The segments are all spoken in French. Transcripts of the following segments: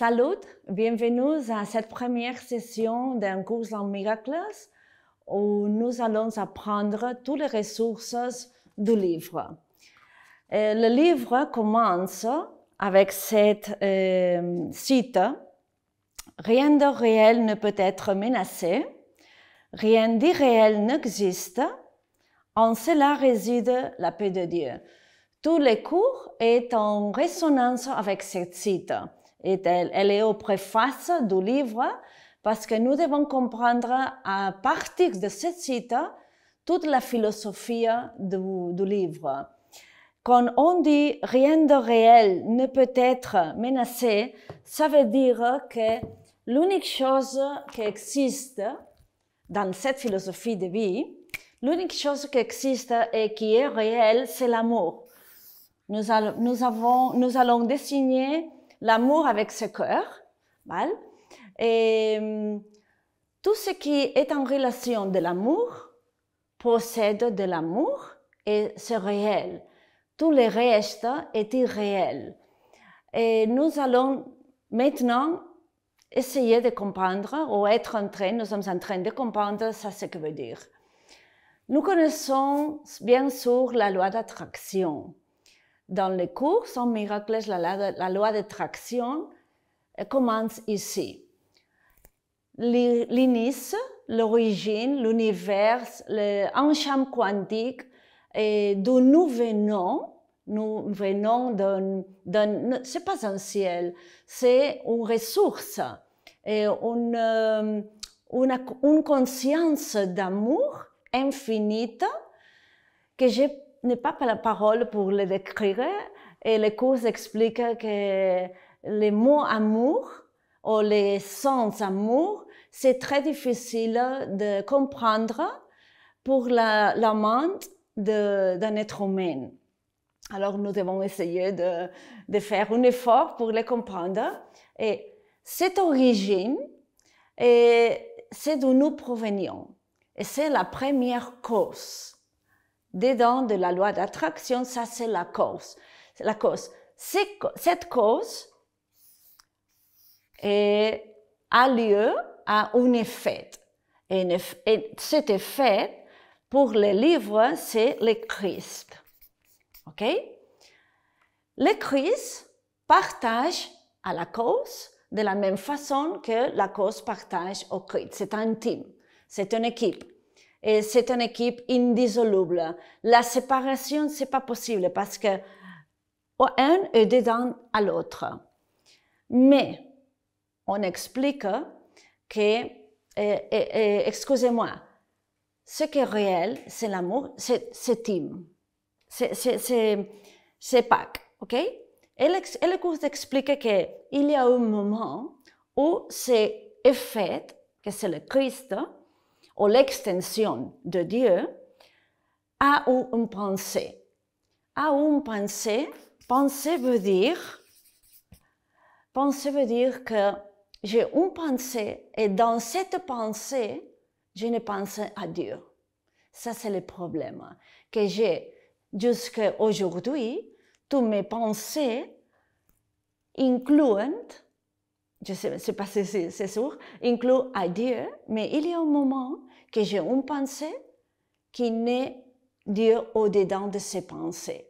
Salut, bienvenue à cette première session d'un cours en miracles où nous allons apprendre toutes les ressources du livre. Euh, le livre commence avec cette euh, Rien de réel ne peut être menacé, rien d'irréel n'existe, en cela réside la paix de Dieu. Tous les cours est en résonance avec cette cite elle, est au préface du livre parce que nous devons comprendre à partir de ce site toute la philosophie du, livre. Quand on dit rien de réel ne peut être menacé, ça veut dire que l'unique chose qui existe dans cette philosophie de vie, l'unique chose qui existe et qui est réelle, c'est l'amour. Nous, nous, allons désigner l'amour avec ce cœur, et mm, tout ce qui est en relation de l'amour possède de l'amour et c'est réel. Tout le reste est irréel. Et nous allons maintenant essayer de comprendre ou être en train, nous sommes en train de comprendre ça ce que veut dire. Nous connaissons bien sûr la loi d'attraction. Dans les cours sans miracles, la, la loi de traction eh, commence ici. L'initie, l'origine, l'univers, champ quantique d'où nous venons, nous venons d'un, n'est pas un ciel, c'est une ressource, une, euh, une, une conscience d'amour infinite que j'ai n'est pas la parole pour le décrire et les cours expliquent que les mots amour ou les sens amour, c'est très difficile de comprendre pour la, d'un être humain. Alors nous devons essayer de, de, faire un effort pour les comprendre. Et cette origine, c'est d'où nous provenons Et c'est la première cause dedans de la loi d'attraction, ça c'est la cause. La cause. Cette cause a lieu à un effet. Et, cet effet, pour les livres, c'est le Christ. OK? Le Christ partage à la cause de la même façon que la cause partage au Christ. C'est un team, c'est une équipe et c'est une équipe indissoluble. La séparation, c'est pas possible parce que oh, un est dedans à l'autre. Mais on explique que, excusez-moi, ce qui est réel, c'est l'amour, c'est Tim. c'est Pâques, ok? le cours explique qu'il y a un moment où c'est fait, que c'est le Christ, ou l'extension de Dieu à une pensée. À une pensée, pensée veut dire, pensée veut dire que j'ai une pensée et dans cette pensée, je ne pense à Dieu. Ça, c'est le problème que j'ai jusqu'à aujourd'hui. Toutes mes pensées incluent, je ne sais, pas si c'est sûr, incluent à Dieu, mais il y a un moment que j'ai une pensée qui n'est Dieu au-dedans de ses pensées.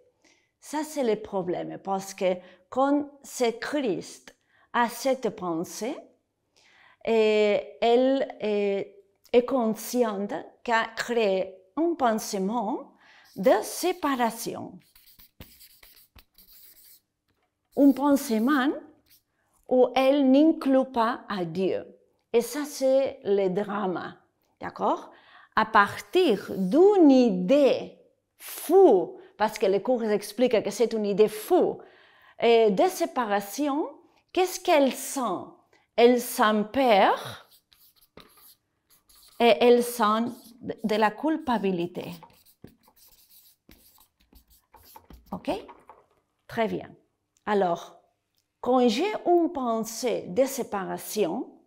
Ça, c'est le problème, parce que quand c'est Christ à cette pensée, et elle est, consciente qu'elle crée un pensement de séparation. Un pensement où elle n'inclut pas à Dieu. Et ça, c'est le drame d'accord À partir d'une idée fou, parce que les cours expliquent que c'est une idée fou, et de séparation, qu'est-ce qu'elle sent Elle s'empère et elle sent de la culpabilité. OK Très bien. Alors, quand j'ai une pensée de séparation,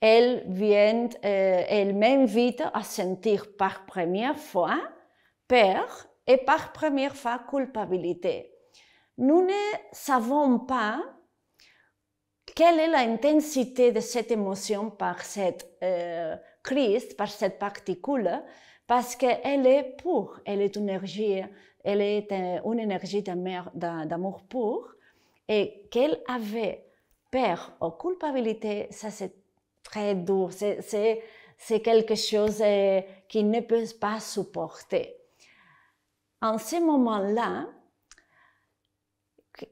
elle vient, euh, elle à sentir par première fois peur et par première fois culpabilité. Nous ne savons pas quelle est l'intensité de cette émotion par cette euh, crise, par cette particule, parce qu'elle est pure, elle est une énergie, elle est une énergie d'amour pur, et qu'elle avait peur ou culpabilité, ça c'est c'est quelque chose euh, qu'il ne peut pas supporter. En ce moment-là,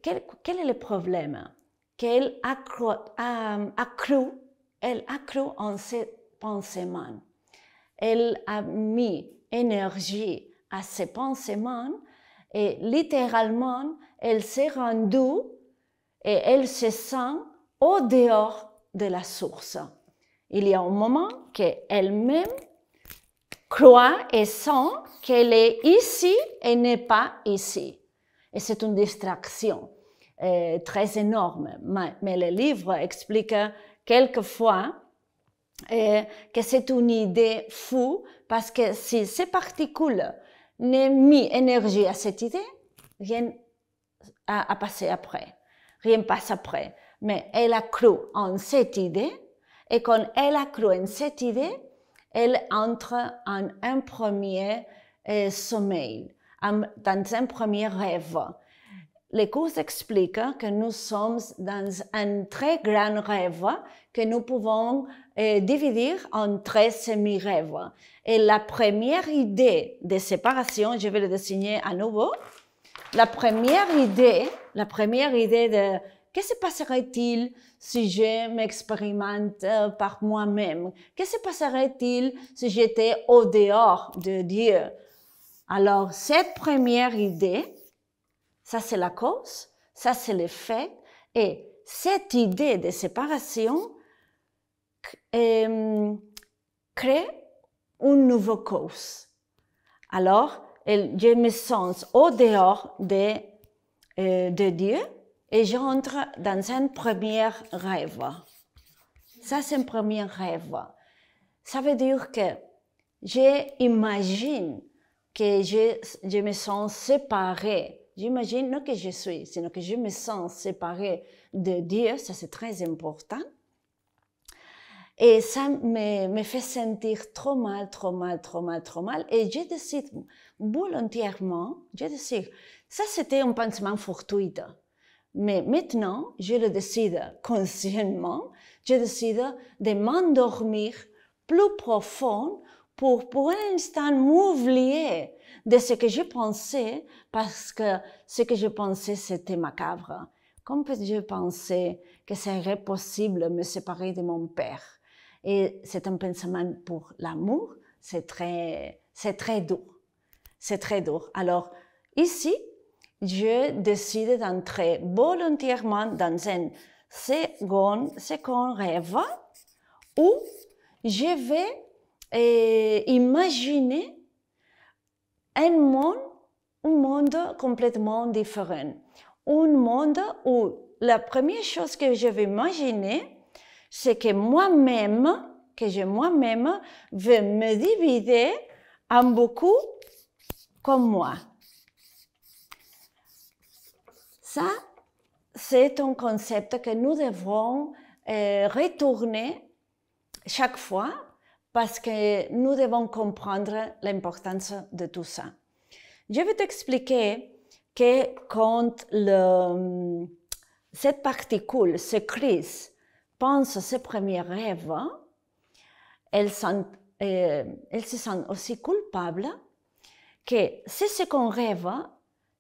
quel, est le problème Qu'elle euh, accru, Elle elle cru en ses pensées. Elle a mis énergie à ses pensements et littéralement, elle s'est rendue et elle se sent au dehors de la source il y a un moment qu'elle-même croit et sent qu'elle est ici et n'est pas ici. Et c'est une distraction euh, très énorme. Mais, le livre explique quelquefois euh, que c'est une idée fou parce que si ces particules n'ont mis énergie à cette idée, rien à, à passer après, rien passe après. Mais elle a cru en cette idée et quand elle a cru en cette idée, elle entre en un premier euh, sommeil, dans un premier rêve. Les cours expliquent que nous sommes dans un très grand rêve que nous pouvons euh, diviser en trois semi-rêves. Et la première idée de séparation, je vais le dessiner à nouveau, la première idée, la première idée de que se passerait-il si je m'expérimente euh, par moi-même Que se passerait-il si j'étais au dehors de Dieu Alors, cette première idée, ça c'est la cause, ça c'est le fait, et cette idée de séparation euh, crée une nouvelle cause. Alors, je me sens au dehors de, euh, de Dieu et j'entre dans un premier rêve. Ça, c'est un premier rêve. Ça veut dire que j'imagine que je, me sens séparée. J'imagine, non que je suis, sinon que je me sens séparée de Dieu, ça c'est très important. Et ça me, me, fait sentir trop mal, trop mal, trop mal, trop mal. Et je décide volontairement, je décide, ça c'était un pansement fortuit. Mais maintenant, je le décide consciemment, je décide de m'endormir plus profond pour pour un instant m'oublier de ce que je pensais parce que ce que je pensais c'était macabre. peux je penser que serait possible de me séparer de mon père. Et c'est un pensement pour l'amour, c'est très, c'est très dur. C'est très dur. Alors, ici, je décide d'entrer volontairement dans un second, second rêve où je vais euh, imaginer un monde, un complètement différent. Un monde où la première chose que je vais imaginer, c'est que moi-même, que je moi-même, vais me diviser en beaucoup comme moi. Ça, c'est un concept que nous devons euh, retourner chaque fois parce que nous devons comprendre l'importance de tout ça. Je vais t'expliquer que quand cette particule, ce crise, pense à ses premiers rêves, euh, elle, se sent aussi coupable que ce qu'on rêve,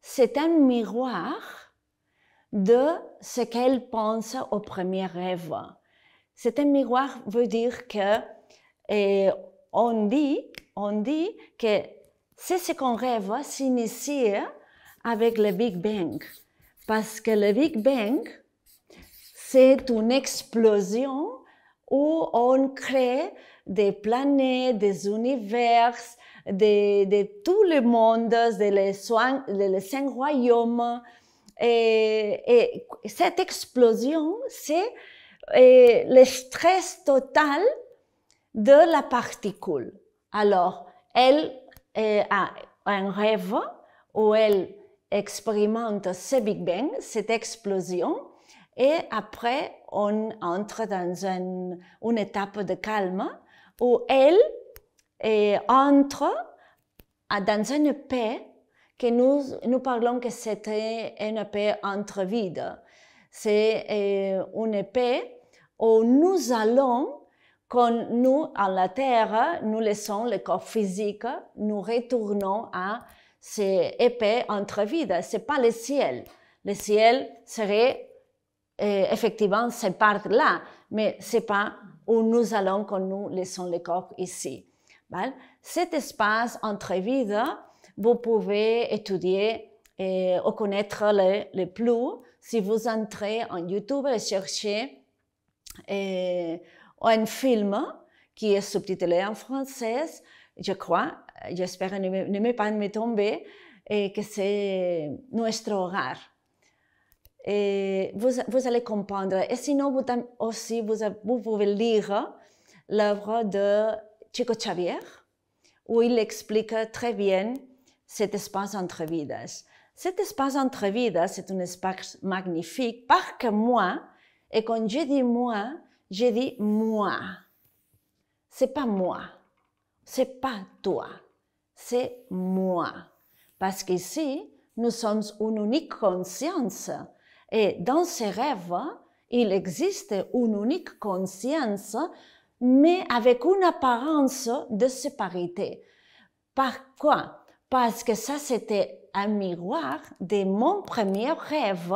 c'est un miroir de ce qu'elle pense au premier rêve. C'est un miroir veut dire que eh, on dit on dit que c'est ce qu'on rêve s'initie avec le Big Bang parce que le Big Bang c'est une explosion où on crée des planètes, des univers, de, tous tout le monde, des cinq royaumes, et, cette explosion, c'est euh, le stress total de la particule. Alors, elle euh, a un rêve où elle expérimente ce Big Bang, cette explosion, et après, on entre dans une, une étape de calme où elle euh, entre dans une paix que nous, nous parlons que c'était une épée entre vides. C'est euh, une épée où nous allons, quand nous, à la terre, nous laissons le corps physique, nous retournons à cette épée entre vides. Ce n'est pas le ciel. Le ciel serait euh, effectivement cette part-là, mais ce n'est pas où nous allons quand nous laissons le corps ici. Cet espace entre vides, vous pouvez étudier et connaître les, plus si vous entrez en YouTube et cherchez euh, un film qui est subtitulé en français, je crois, j'espère ne, me pas me tomber, et que c'est notre horaire. Et vous, vous, allez comprendre. Et sinon, vous, aussi, vous, vous pouvez lire l'œuvre de Chico Xavier, où il explique très bien cet espace entre vidas. Cet espace entre vidas, c'est un espace magnifique parce que moi, et quand je dis moi, je dis moi. C'est pas moi, c'est pas toi, c'est moi. Parce qu'ici, nous sommes une unique conscience et dans ces rêves, il existe une unique conscience, mais avec une apparence de séparité. Par quoi parce que ça, c'était un miroir de mon premier rêve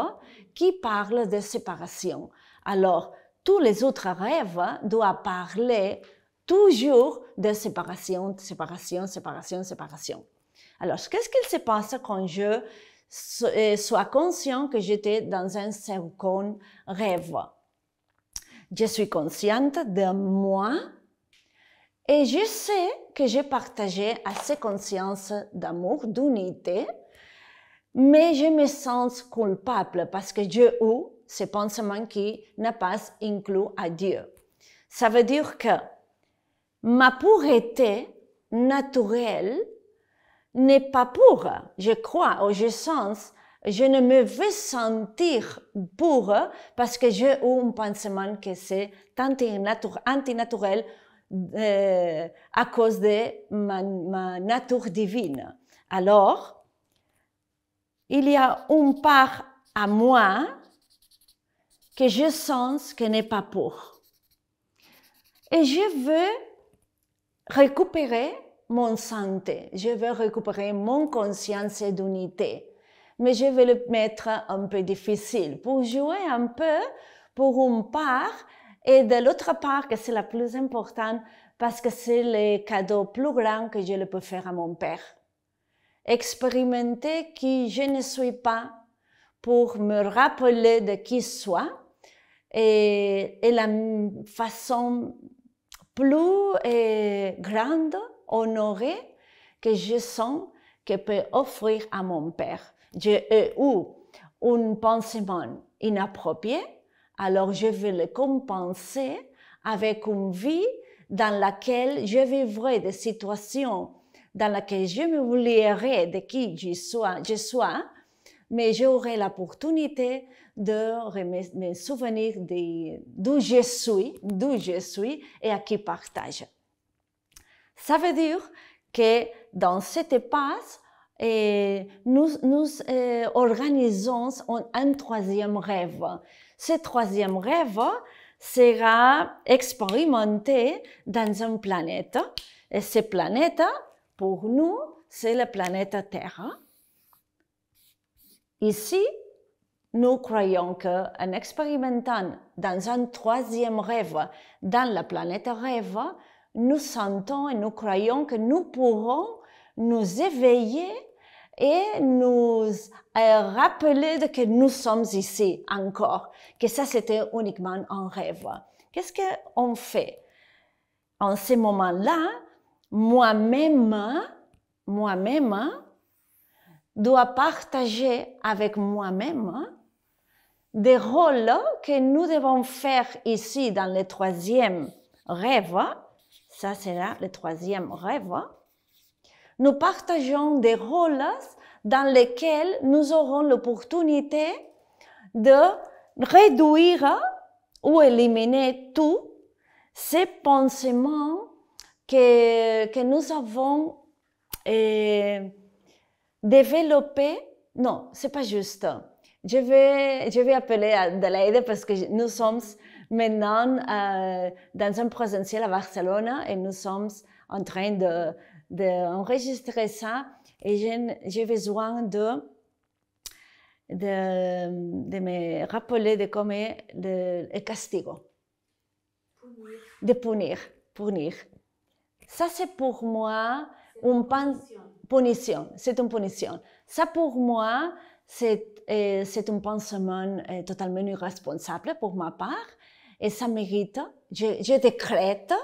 qui parle de séparation. Alors, tous les autres rêves doivent parler toujours de séparation, de séparation, séparation, séparation. Alors, qu'est-ce qu'il se passe quand je euh, sois conscient que j'étais dans un second rêve? Je suis consciente de moi, et je sais que j'ai partagé assez conscience d'amour, d'unité, mais je me sens coupable parce que j'ai ou ce pensement qui n'a pas inclus à Dieu. Ça veut dire que ma pureté naturelle n'est pas pure. Je crois ou je sens, je ne me veux sentir pure parce que j'ai eu un pensement que c'est antinaturel à cause de ma, nature divine. Alors, il y a une part à moi que je sens que n'est pas pour. Et je veux récupérer mon santé, je veux récupérer mon conscience et d'unité. Mais je vais le mettre un peu difficile pour jouer un peu pour une part et de l'autre part, que c'est la plus importante, parce que c'est le cadeau plus grand que je le peux faire à mon père. Expérimenter qui je ne suis pas pour me rappeler de qui je suis et, la façon plus et grande, honorée que je sens que peut offrir à mon père. J'ai eu un pensement inapproprié alors je vais le compenser avec une vie dans laquelle je vivrai des situations dans lesquelles je me lirai de qui je sois, mais j'aurai l'opportunité de me souvenir d'où je suis, d'où je suis et à qui partage. Ça veut dire que dans cette espace, nous, nous euh, organisons un troisième rêve ce troisième rêve sera expérimenté dans une planète. Et cette planète, pour nous, c'est la planète Terre. Ici, nous croyons qu'en expérimentant dans un troisième rêve, dans la planète rêve, nous sentons et nous croyons que nous pourrons nous éveiller et nous euh, rappeler que nous sommes ici encore, que ça c'était uniquement un rêve. Qu'est-ce qu'on fait En ce moment-là, moi-même, moi-même, dois partager avec moi-même hein, des rôles que nous devons faire ici dans le troisième rêve. Ça, c'est là le troisième rêve nous partageons des rôles dans lesquels nous aurons l'opportunité de réduire ou éliminer tous ces pensements que, que nous avons eh, développés. Non, c'est pas juste. Je vais, je vais appeler Adelaide parce que nous sommes maintenant euh, dans un présentiel à Barcelone et nous sommes en train de, d'enregistrer ça et j'ai besoin de, de, de, me rappeler de comment le, le castigo. Punir. De punir, Ça, c'est pour moi une, punition. C'est une punition. Ça, pour moi, c'est euh, un pensement euh, totalement irresponsable pour ma part et ça mérite. Je, je décrète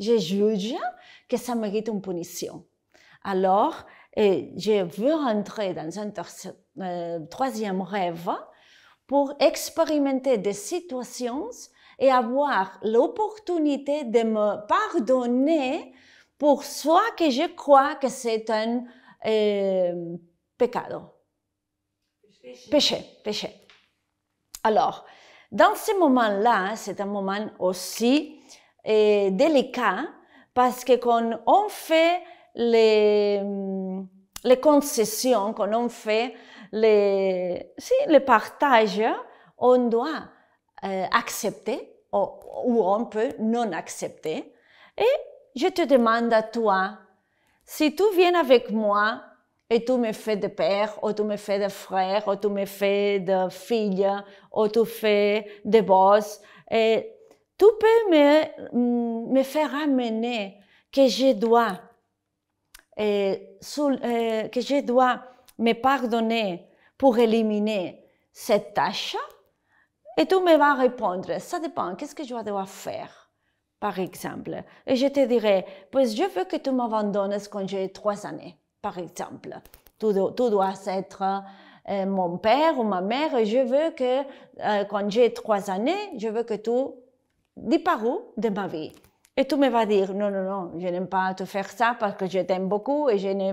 je juge que ça mérite une punition. Alors, et je veux rentrer dans un euh, troisième rêve pour expérimenter des situations et avoir l'opportunité de me pardonner pour soi que je crois que c'est un euh, Péché. péché, péché. Alors, dans ce moment-là, c'est un moment aussi et délicat parce que quand on fait les, hum, les concessions, quand on fait les, si, partages, on doit euh, accepter ou, on peut non accepter. Et je te demande à toi, si tu viens avec moi et tu me fais de père, ou tu me fais de frère, ou tu me fais de fille, ou tu fais de boss, et tu peux me, mm, me faire amener que je dois, euh, euh, que je dois me pardonner pour éliminer cette tâche. Et tu me vas répondre, ça dépend, qu'est-ce que je dois faire, par exemple. Et je te dirai, je veux que tu m'abandonnes quand j'ai trois années, par exemple. Tu, dois, être euh, mon père ou ma mère, et je veux que quand j'ai trois années, je veux que tu des où de ma vie. Et tu me vas dire, non, non, non, je n'aime pas te faire ça parce que je t'aime beaucoup et je ne,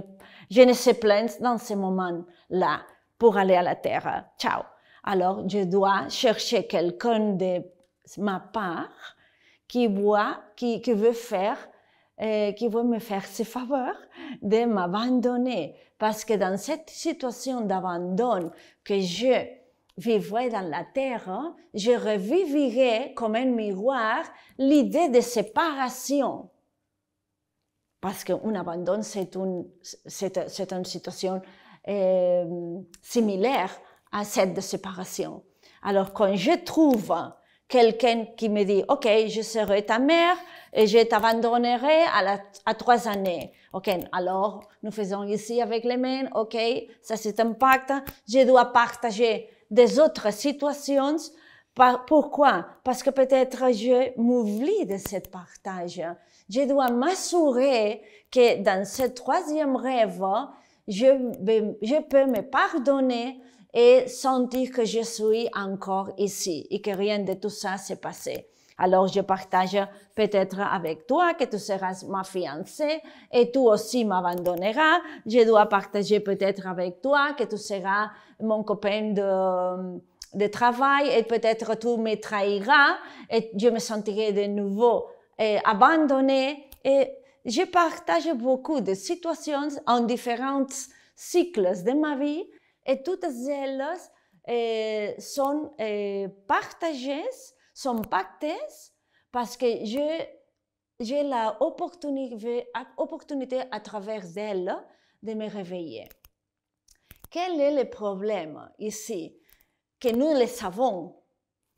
je ne sais plaindre dans ce moment-là pour aller à la terre. Ciao. Alors, je dois chercher quelqu'un de ma part qui voit, qui, veut faire, euh, qui veut me faire ce faveur de m'abandonner. Parce que dans cette situation d'abandon que je vivrai dans la terre, hein, je revivrai comme un miroir l'idée de séparation. Parce qu'un abandon, c'est une, c'est, une situation euh, similaire à celle de séparation. Alors quand je trouve quelqu'un qui me dit, OK, je serai ta mère et je t'abandonnerai à, à trois années. OK, alors nous faisons ici avec les mains, OK, ça c'est un pacte, je dois partager des autres situations. Pourquoi Parce que peut-être je m'oublie de ce partage. Je dois m'assurer que dans ce troisième rêve, je, je peux me pardonner et sentir que je suis encore ici et que rien de tout ça s'est passé. Alors je partage peut-être avec toi que tu seras ma fiancée et tu aussi m'abandonneras. Je dois partager peut-être avec toi que tu seras mon copain de, travail et peut-être tout me trahira et je me sentirai de nouveau eh, abandonnée. Et je partage beaucoup de situations en différents cycles de ma vie et toutes elles eh, sont eh, partagées, sont pactées parce que j'ai l'opportunité opportunité à travers elles de me réveiller. Quel est le problème ici Que nous le savons,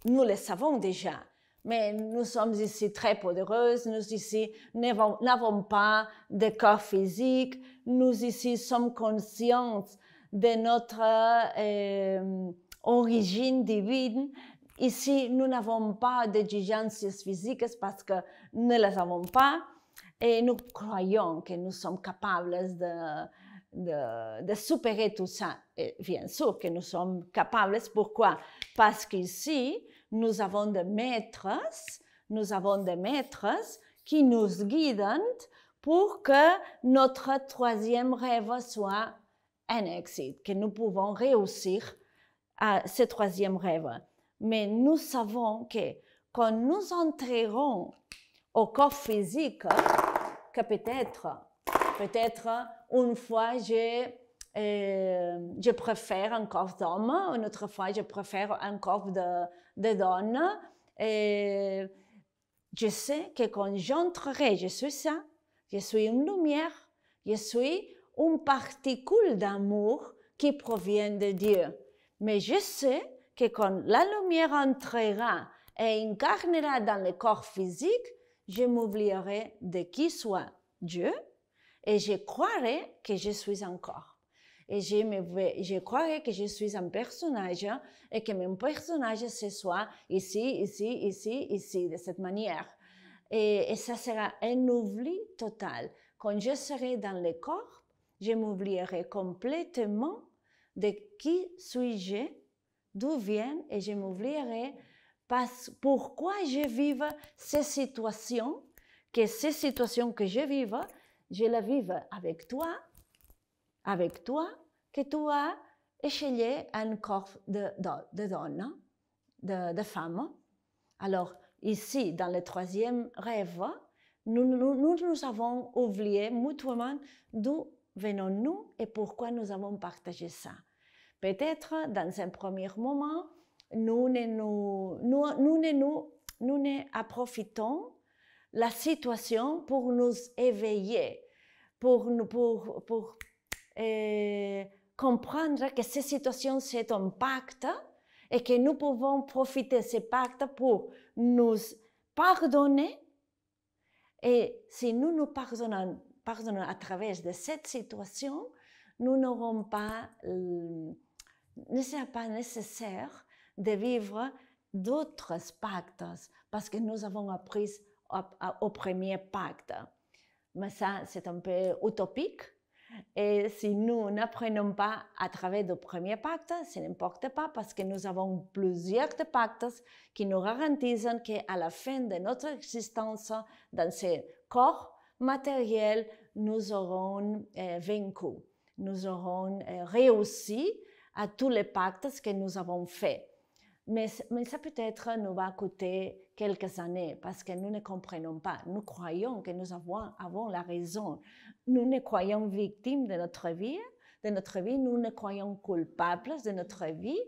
nous le savons déjà, mais nous sommes ici très poderoses, nous ici n'avons pas de corps physique, nous ici sommes conscients de notre euh, origine divine. Ici, nous n'avons pas de gigantes physiques parce que nous ne les avons pas et nous croyons que nous sommes capables de de, de, tout ça. Et bien sûr que nous sommes capables. Pourquoi Parce qu'ici, nous avons des maîtres, nous avons des maîtres qui nous guident pour que notre troisième rêve soit un exit, que nous pouvons réussir à ce troisième rêve. Mais nous savons que quand nous entrerons au corps physique, que peut-être, peut-être une fois, euh, je, préfère un corps d'homme, une autre fois, je préfère un corps de, de donne. je sais que quand j'entrerai, je suis ça, je suis une lumière, je suis une particule d'amour qui provient de Dieu. Mais je sais que quand la lumière entrera et incarnera dans le corps physique, je m'oublierai de qui soit Dieu et je croirais que je suis un corps. Et je, me, je croirais que je suis un personnage et que mon personnage, ce soit ici, ici, ici, ici, de cette manière. Et, ça sera un oubli total. Quand je serai dans le corps, je m'oublierai complètement de qui suis-je, d'où viens, et je m'oublierai pourquoi je vive ces situations, que ces situations que je vive je la vive avec toi, avec toi, que tu as échelé un corps de, de, donne, de, femme. Alors, ici, dans le troisième rêve, nous nous, avons oublié mutuellement d'où venons-nous et pourquoi nous avons partagé ça. Peut-être, dans un premier moment, nous ne nous, nous, nous, nous, la situation pour nous éveiller, pour, pour, pour euh, comprendre que ces situations, c'est un pacte et que nous pouvons profiter de ce pacte pour nous pardonner. Et si nous nous pardonnons, pardonnons à travers de cette situation, nous n'aurons pas, euh, ne pas nécessaire de vivre d'autres pactes parce que nous avons appris au premier pacte. Mais ça, c'est un peu utopique. Et si nous n'apprenons pas à travers le premier pacte, ça n'importe pas parce que nous avons plusieurs pactes qui nous garantissent qu'à la fin de notre existence dans ce corps matériel, nous aurons euh, vaincu, nous aurons euh, réussi à tous les pactes que nous avons faits. Mais, mais ça peut-être nous va coûter quelques années parce que nous ne comprenons pas. Nous croyons que nous avons, avons la raison. Nous ne croyons victimes de notre vie, de notre vie. Nous ne croyons coupables de notre vie.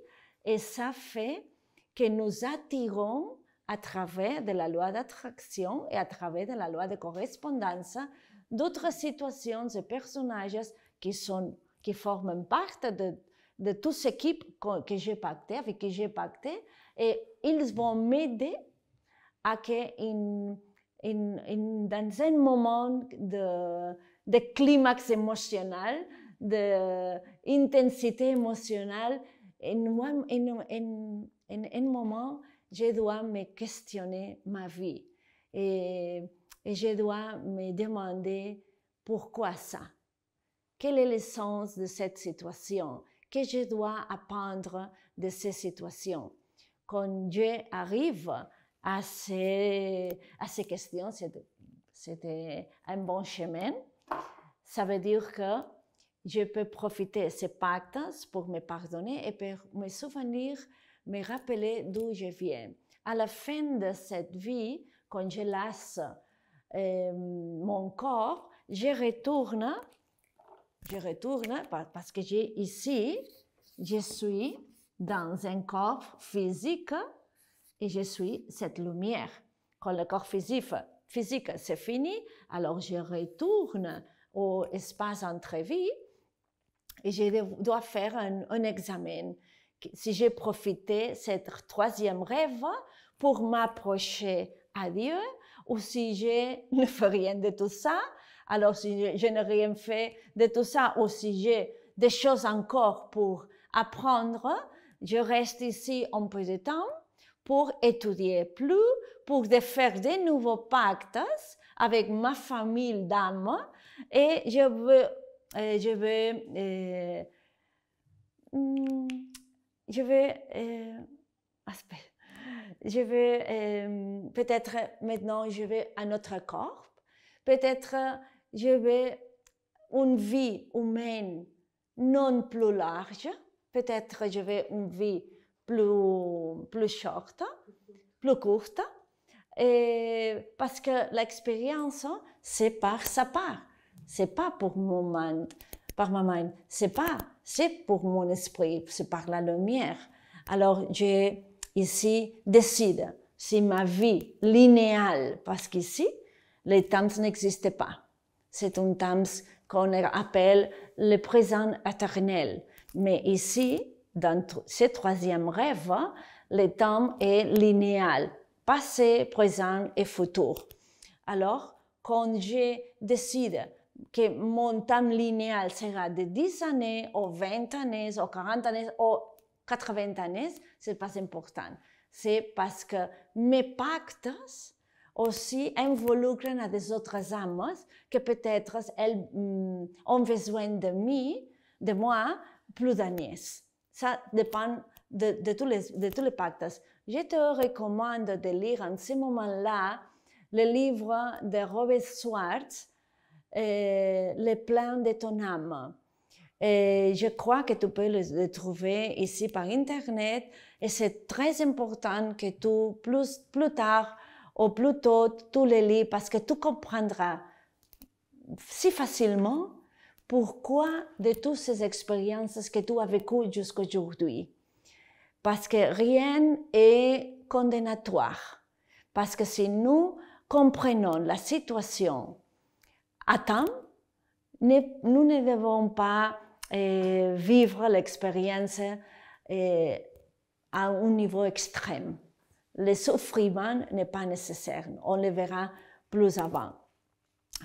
Et ça fait que nous attirons à travers de la loi d'attraction et à travers de la loi de correspondance d'autres situations et personnages qui, sont, qui forment partie de, de toute qui que j'ai pacté avec qui j'ai pacté, et ils vont m'aider à que, dans un moment de, climax émotionnel, d'intensité émotionnelle, en, un moment, je dois me questionner ma vie et, et je dois me demander pourquoi ça. Quel est le sens de cette situation? Que je dois apprendre de ces situations? Quand Dieu arrive, à ces, questions. C'était un bon chemin. Ça veut dire que je peux profiter de ces pactes pour me pardonner et pour me souvenir, me rappeler d'où je viens. À la fin de cette vie, quand je lasse euh, mon corps, je retourne, je retourne parce que j'ai ici, je suis dans un corps physique et je suis cette lumière. Quand le corps physique, physique c'est fini, alors je retourne au espace entre-vie et je dois faire un, examen. Si j'ai profité de cette troisième rêve pour m'approcher à Dieu, ou si je ne fais rien de tout ça, alors si je, n'ai rien fait de tout ça, ou si j'ai des choses encore pour apprendre, je reste ici un peu de temps pour étudier plus, pour faire de nouveaux pactes avec ma famille d'âme et je veux, euh, je veux, euh, hmm, je veux, euh, ah, je veux peut-être maintenant je vais à notre corps, peut-être je vais une vie humaine non plus large, peut-être je vais une vie plus, plus short, plus courte, et parce que l'expérience, hein, c'est par sa part. C'est pas pour mon par ma mind. C'est pas, c'est pour mon esprit, c'est par la lumière. Alors, je, ici, décide si ma vie linéale, parce qu'ici, les temps n'existent pas. C'est un temps qu'on appelle le présent éternel. Mais ici, dans ce troisième rêve, hein, le temps est linéal, passé, présent et futur. Alors, quand je décide que mon temps linéal sera de 10 années, ou 20 années, ou 40 années, ou 80 années, n'est pas important. C'est parce que mes pactes aussi involucrent à des autres âmes que peut-être elles mm, ont besoin de, moi, de moi plus d'années. Ça dépend de, tous les, pactes. Je te recommande de lire en ce moment-là le livre de Robert Schwartz, euh, Le plan de ton âme. je crois que tu peux le, trouver ici par Internet et c'est très important que tu, plus, plus tard ou plus tôt, tu le lis parce que tu comprendras si facilement pourquoi de toutes ces expériences que tu as vécues aujourd'hui Parce que rien est condamnatoire. Parce que si nous comprenons la situation à temps, nous ne devons pas euh, vivre l'expérience euh, à un niveau extrême. Le souffriment n'est pas nécessaire. On le verra plus avant.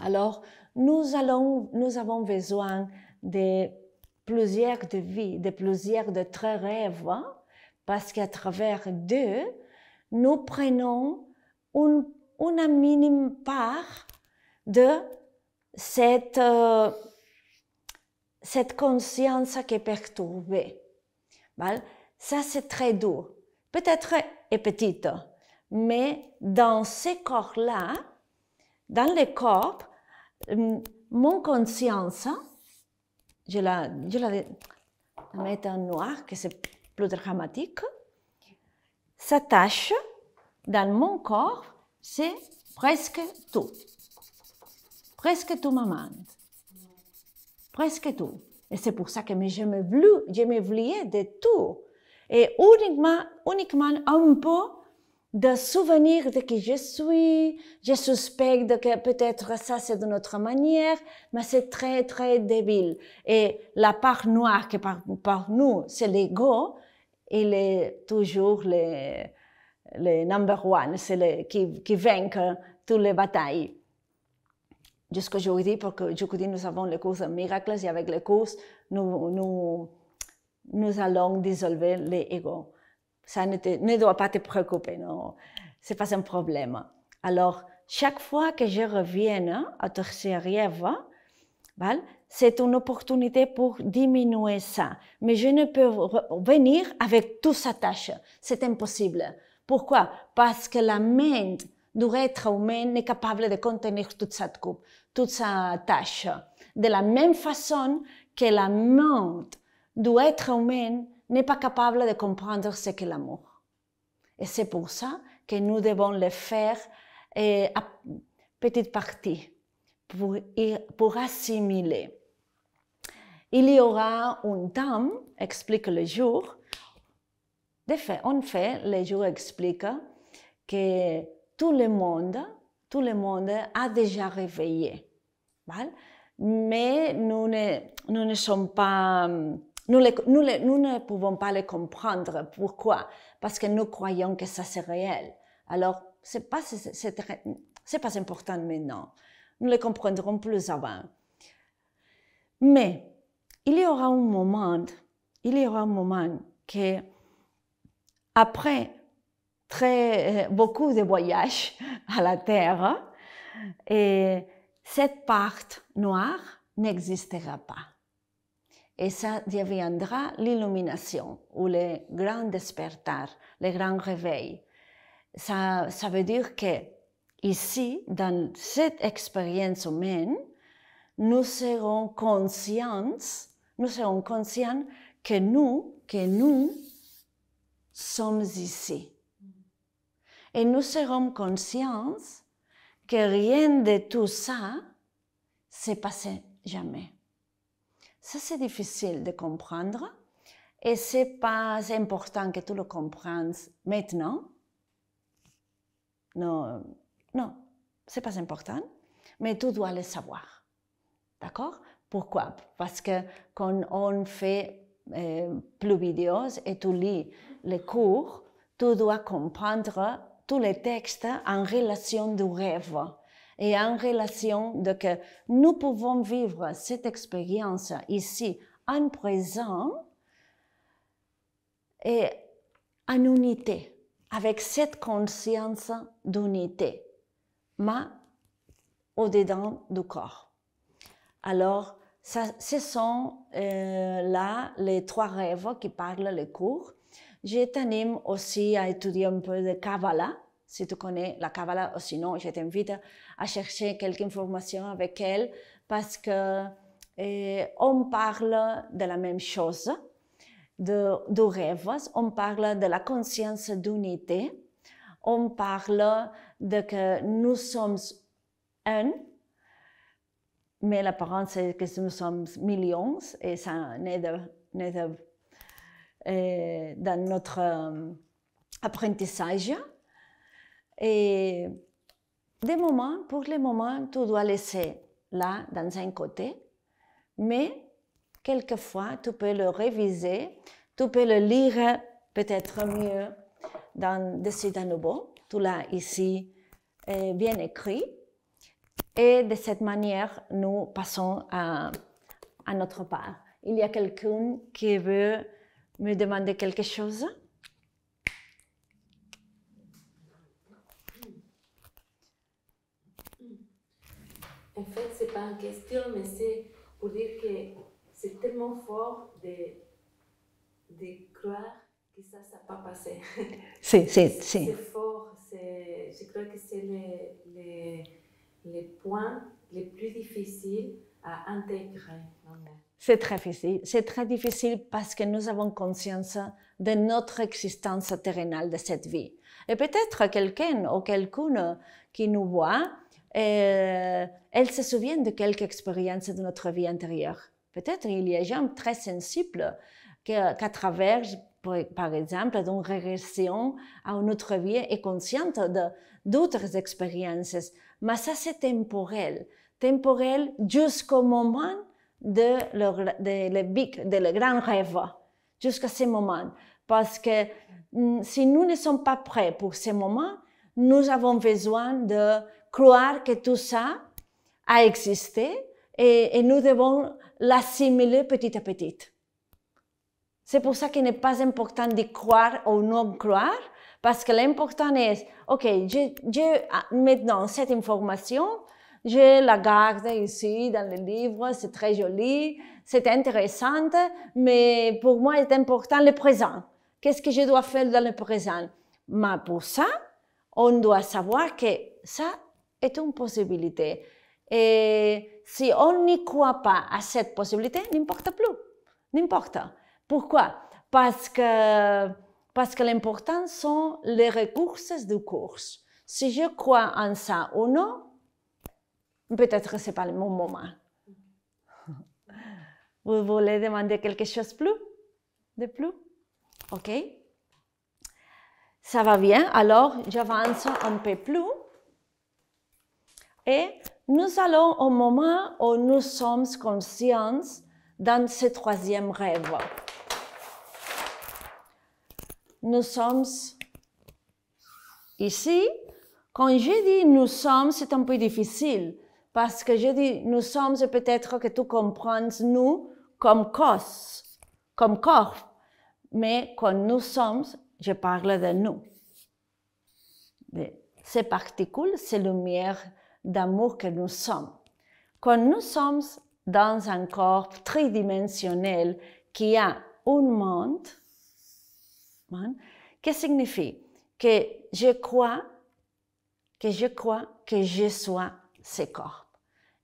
Alors, nous, avons besoin de plusieurs de vies, de plusieurs de très rêves, hein, parce qu'à travers d'eux, nous prenons une, minime part de cette, euh, cette conscience qui est perturbée. Ça, c'est très doux. Peut-être est petite, mais dans ces corps-là, dans les corps, mon conscience, je la, je la, mets en noir, que c'est plus dramatique, s'attache dans mon corps, c'est presque tout. Presque tout maman. Presque tout. Et c'est pour ça que je me je de tout. Et uniquement, uniquement un peu de souvenir de qui je suis. Je suspecte que peut-être ça c'est de notre manière, mais c'est très très débile. Et la part noire qui par, par nous, c'est l'ego, il est toujours le, number one, c'est le, qui, vainque toutes les batailles. Jusqu'aujourd'hui, parce nous avons le cours miracles et avec le cours, nous, nous, nous allons dissolver l'ego. Ça ne, doit pas te préoccuper, non. n'est pas un problème. Alors, chaque fois que je reviens hein, à Terceirieva, c'est une opportunité pour diminuer ça. Mais je ne peux venir avec toute sa tâche. C'est impossible. Pourquoi Parce que la main du être humain est capable de contenir toute sa coupe, toute sa tâche. De la même façon que la main du être humain n'est pas capable de comprendre ce qu'est l'amour. Et c'est pour ça que nous devons le faire et à petite partie pour, pour assimiler. Il y aura une dame, explique le jour. De fait, en fait, le jour explique que tout le monde, tout le monde a déjà réveillé. Mais nous ne, nous ne sommes pas hum, nous, ne pouvons pas les comprendre. Pourquoi Parce que nous croyons que ça c'est réel. Alors, ce n'est pas, important maintenant. Nous les comprendrons plus avant. Mais il y aura un moment, il y aura un moment que après très, beaucoup de voyages à la Terre, et cette part noire n'existera pas. Et ça deviendra l'illumination ou le grand despertar, le grand réveil. Ça, ça veut dire que ici, dans cette expérience humaine, nous serons conscients, nous serons conscients que nous, que nous sommes ici. Et nous serons conscients que rien de tout ça s'est passé jamais. Ça, c'est difficile de comprendre et n'est pas important que tu le comprennes maintenant. Non, euh, non, n'est pas important, mais tu dois le savoir. D'accord Pourquoi Parce que quand on fait euh, plus vidéos et tu lis les cours, tu dois comprendre tous les textes en relation du rêve et en relation de que nous pouvons vivre cette expérience ici en présent et en unité, avec cette conscience d'unité, mais au-dedans du corps. Alors, ce sont euh, là les trois rêves qui parlent le cours. Je t'anime aussi à étudier un peu de Kabbalah, si tu connais la Kabbalah, ou sinon je t'invite à chercher quelques informations avec elle parce que eh, on parle de la même chose, de, de rêves on parle de la conscience d'unité, on parle de que nous sommes un, mais l'apparence est que nous sommes millions et ça n'est de, eh, dans notre euh, apprentissage. Et des moments, pour les moments, tu dois laisser là, dans un côté, mais quelquefois, tu peux le réviser, tu peux le lire peut-être mieux dans Dessus d'un nouveau. Tu l'as ici est bien écrit. Et de cette manière, nous passons à notre part. Il y a quelqu'un qui veut me demander quelque chose En fait, c'est pas une question, mais c'est pour dire que c'est tellement fort de, croire que ça, ça n'a pas passé. C'est, c'est. fort. je crois que c'est le, point le plus difficile à intégrer. C'est très difficile. C'est très difficile parce que nous avons conscience de notre existence terrénale de cette vie. Et peut-être quelqu'un ou quelqu'une qui nous voit euh, elles se souviennent de quelques expériences de notre vie intérieure. Peut-être il y a des gens très sensibles qu'à travers, par exemple, une régression à notre vie et consciente d'autres expériences. Mais ça, c'est temporel. Temporel jusqu'au moment de le, de le grand rêve, jusqu'à ce moment. Parce que mm, si nous ne sommes pas prêts pour ce moment, nous avons besoin de croire que tout ça a existé et, nous devons l'assimiler petit à petit. C'est pour ça qu'il n'est pas important de croire ou non croire, parce que l'important est, OK, j'ai ah, maintenant cette information, je la garde ici dans le livre, c'est très joli, c'est intéressant, mais pour moi, c'est important le présent. Qu'est-ce que je dois faire dans le présent? Mais ben, pour ça, on doit savoir que ça une eh, possibilité. Et si on n'y croit pas à cette possibilité, n'importe plus. N'importe. Pourquoi Parce que, parce que l'important sont les ressources du cours. Si je crois en ça ou non, peut-être que pas le bon moment. Vous voulez demander quelque chose plus de plus OK Ça va bien, alors j'avance un peu plus et nous allons au moment où nous sommes conscients dans ce troisième rêve. Nous sommes ici. Quand je dis nous sommes, c'est un peu difficile parce que je dis nous sommes et peut-être que tu comprends nous comme comme corps. Mais quand nous sommes, je parle de nous. Ces particules, ces lumières d'amour que nous sommes. Quand nous sommes dans un corps tridimensionnel qui a un monde, que signifie que je crois que je crois que je sois ce corps.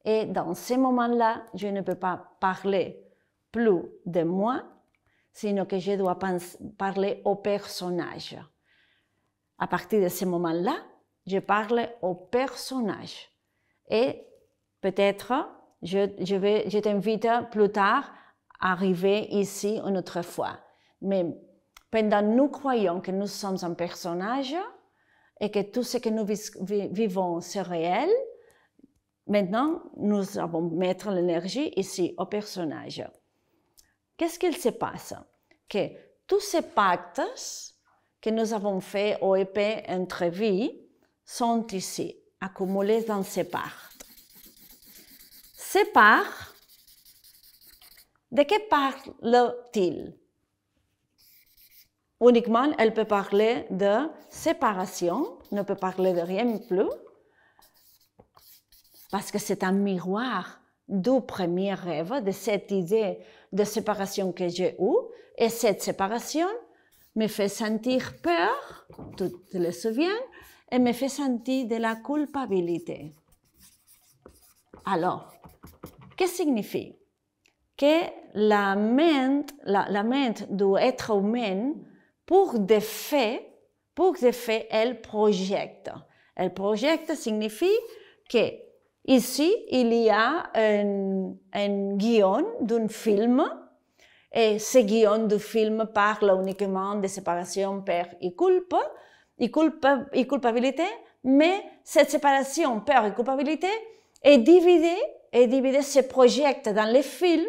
Et dans ce moment-là, je ne peux pas parler plus de moi, sinon que je dois parler au personnage. À partir de ce moment-là, je parle au personnage. Et peut-être, je, je, vais, je t'invite plus tard à arriver ici une autre fois. Mais pendant nous croyons que nous sommes un personnage et que tout ce que nous vivons, c'est réel, maintenant, nous allons mettre l'énergie ici au personnage. Qu'est-ce qu'il se passe Que tous ces pactes que nous avons faits au épée entre vie sont ici accumulées dans ces parts. Ces de que parle-t-il Uniquement, elle peut parler de séparation, ne peut parler de rien plus, parce que c'est un miroir du premier rêve, de cette idée de séparation que j'ai eue, et cette séparation me fait sentir peur, tu te le souvient, et me fait sentir de la culpabilité. Alors, que signifie que la ment, la, la mente être humain, pour des faits, pour des faits, elle projette. Elle projette signifie que ici, il y a un, un guion d'un film et ce guion du film parle uniquement de séparation père et culpa et, culpabilité, mais cette séparation peur et culpabilité est divisée et divisée se projette dans les films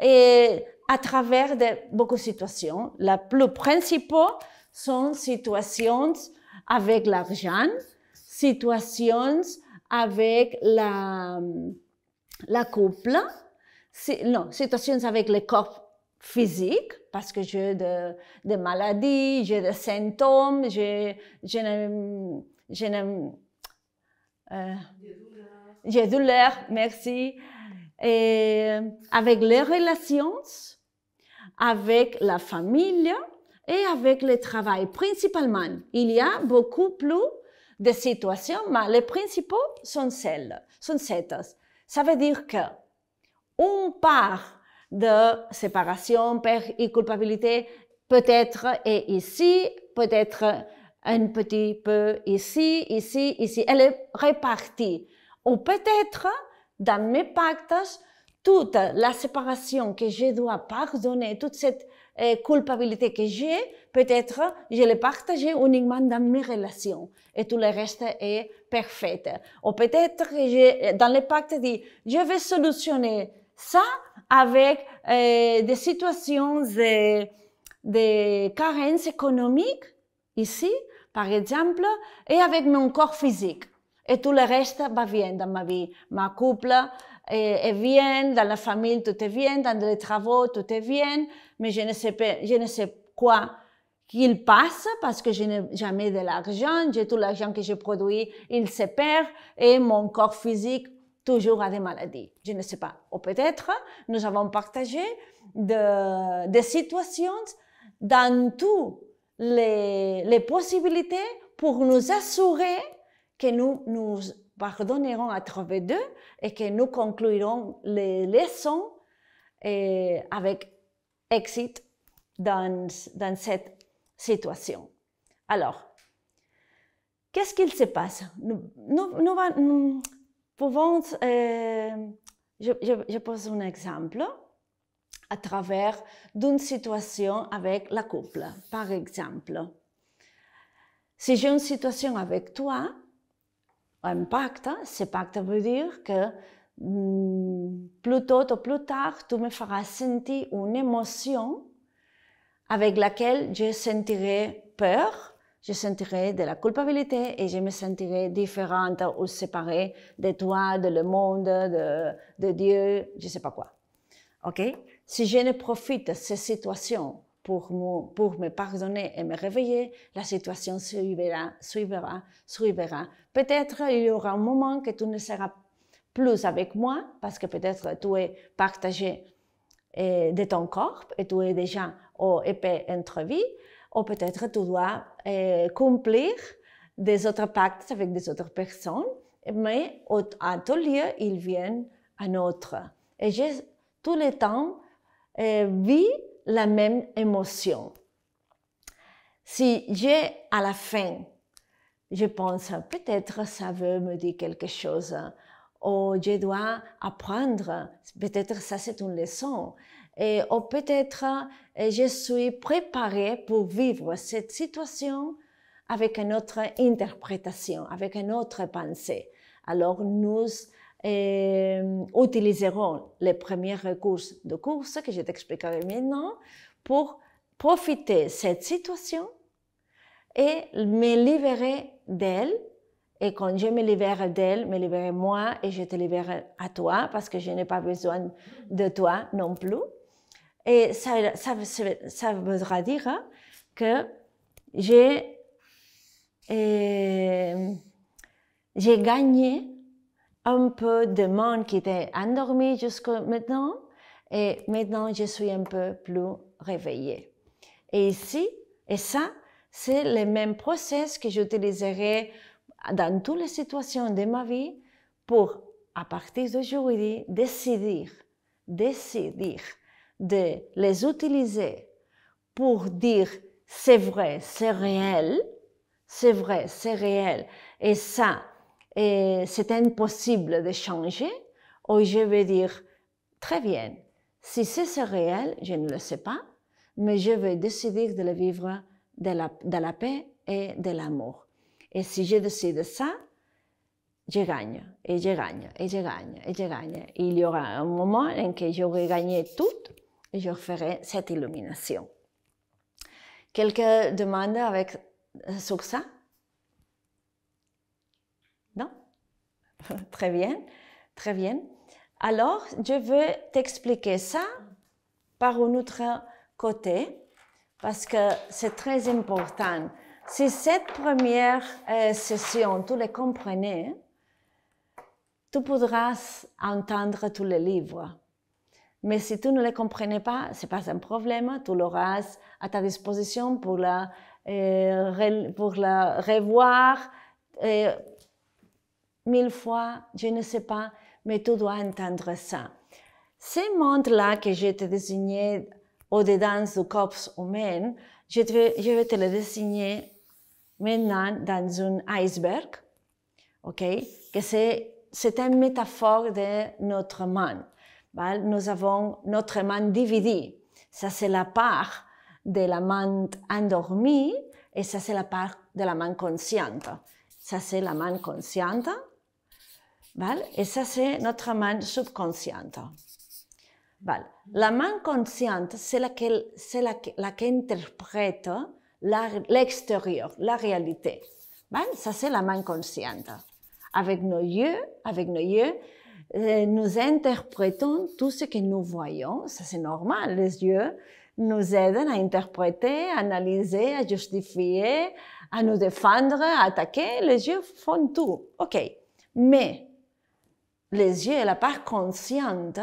et à travers de beaucoup de situations. La plus principale sont situations avec l'argent, situations avec la, la couple, non, situations avec le corps physique, parce que j'ai des maladies, j'ai des symptômes, j'ai, des j'ai, euh, douleur, merci. Et avec les relations, avec la famille et avec le travail, principalement. Il y a beaucoup plus de situations, mais les principaux sont celles, sont celles. Ça veut dire que on part de séparation, père et culpabilité, peut-être est ici, peut-être un petit peu ici, ici, ici. Elle est répartie. Ou peut-être, dans mes pactes, toute la séparation que je dois pardonner, toute cette euh, culpabilité que j'ai, peut-être je l'ai partagée uniquement dans mes relations et tout le reste est parfait. Ou peut-être que dans les pactes, je vais solutionner ça avec euh, des situations de, carences économiques ici, par exemple, et avec mon corps physique. Et tout le reste va bien dans ma vie. Ma couple euh, est, dans la famille tout est bien, dans les travaux tout est bien, mais je ne sais, pas, je ne sais quoi qu'il passe parce que je n'ai jamais de l'argent, j'ai tout l'argent que je produis, il se perd et mon corps physique toujours à des maladies. Je ne sais pas. Ou peut-être nous avons partagé de, des situations dans toutes les, possibilités pour nous assurer que nous nous pardonnerons à travers d'eux et que nous conclurons les leçons euh, avec exit dans, dans cette situation. Alors, qu'est-ce qu'il se passe nous, nous, euh, je, pose un exemple à travers d'une situation avec la couple, par exemple. Si j'ai une situation avec toi, un pacte, hein, ce pacte veut dire que mm, plus tôt ou plus tard, tu me feras sentir une émotion avec laquelle je sentirai peur, je sentirai de la culpabilité et je me sentirai différente ou séparée de toi, de le monde, de, Dieu, je ne sais pas quoi. OK Si je ne profite de ces situations pour me, pour me pardonner et me réveiller, la situation suivra, suivra, suivra. Peut-être il y aura un moment que tu ne seras plus avec moi parce que peut-être tu es partagé eh, de ton corps et tu es déjà au épais entre vie ou peut-être tu dois accomplir eh, des autres pactes avec des autres personnes, mais à ton lieu, ils viennent à notre. Et j'ai tout le temps euh, la même émotion. Si j'ai à la fin, je pense peut-être ça veut me dire quelque chose, ou je dois apprendre, peut-être ça c'est une leçon, et, ou oh, peut-être euh, je suis préparée pour vivre cette situation avec une autre interprétation, avec une autre pensée. Alors nous euh, utiliserons les premiers recours de course que je t'expliquerai maintenant pour profiter de cette situation et me libérer d'elle. Et quand je me libère d'elle, me libérer moi et je te libère à toi parce que je n'ai pas besoin de toi non plus. Et ça, ça, voudra dire hein, que euh, j'ai gagné un peu de monde qui était endormi jusqu'à maintenant, et maintenant je suis un peu plus réveillée. Et ici, et ça, c'est le même process que j'utiliserai dans toutes les situations de ma vie pour, à partir d'aujourd'hui, décider, décider de les utiliser pour dire c'est vrai, c'est réel, c'est vrai, c'est réel, et ça, c'est impossible de changer, ou je vais dire très bien, si c'est réel, je ne le sais pas, mais je vais décider de le vivre de la, de la paix et de l'amour. Et si je décide ça, je gagne, et je gagne, et je gagne, et je gagne. Il y aura un moment en que j'aurai gagné tout, je ferai cette illumination. Quelques demandes avec euh, sur ça Non Très bien, très bien. Alors, je veux t'expliquer ça par un autre côté, parce que c'est très important. Si cette première euh, session, tu les comprenais, hein? tu pourras entendre tous les livres. Mais si tu ne les comprenais pas, n'est pas un problème. Tu l'auras à ta disposition pour la, euh, pour la revoir euh, mille fois, je ne sais pas, mais tu dois entendre ça. Ces montres-là que je te désigné au-dedans du corps humain, je, vais, je vais te les dessiner maintenant dans un iceberg, Que c'est une métaphore de notre monde nous avons notre main divisée. Ça, c'est la part de la main endormie et ça, c'est la part de la main consciente. Ça, c'est la main consciente. et ça, c'est notre main subconsciente. La main consciente, c'est laquelle, c'est la, qui interprète l'extérieur, la, réalité. ça, c'est la main consciente. Avec nos yeux, avec nos yeux, euh, nous interprétons tout ce que nous voyons, ça c'est normal, les yeux nous aident à interpréter, analyser, à justifier, à nous défendre, à attaquer, les yeux font tout, ok. Mais les yeux, la part consciente,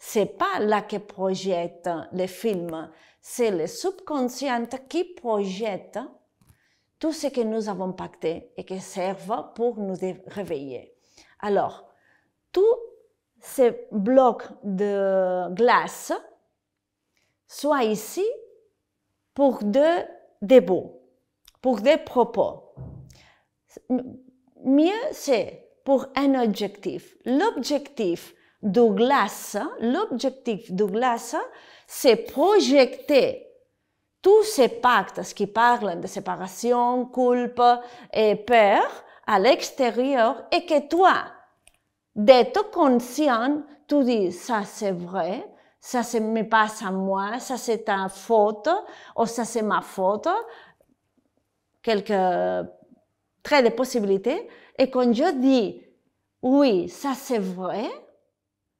c'est pas là que projette le film, c'est le subconscient qui projette tout ce que nous avons pacté et qui sert pour nous réveiller. Alors, tous ces blocs de glace soient ici pour des débats, pour des propos. Mieux c'est pour un objectif. L'objectif de glace, l'objectif de glace, c'est projeter tous ces pactes qui parlent de séparation, culpe et peur à l'extérieur et que toi, d'être conscient, tu dis ça c'est vrai, ça se me passe à moi, ça c'est ta faute, ou ça c'est ma faute, quelques traits de possibilités. Et quand je dis oui, ça c'est vrai,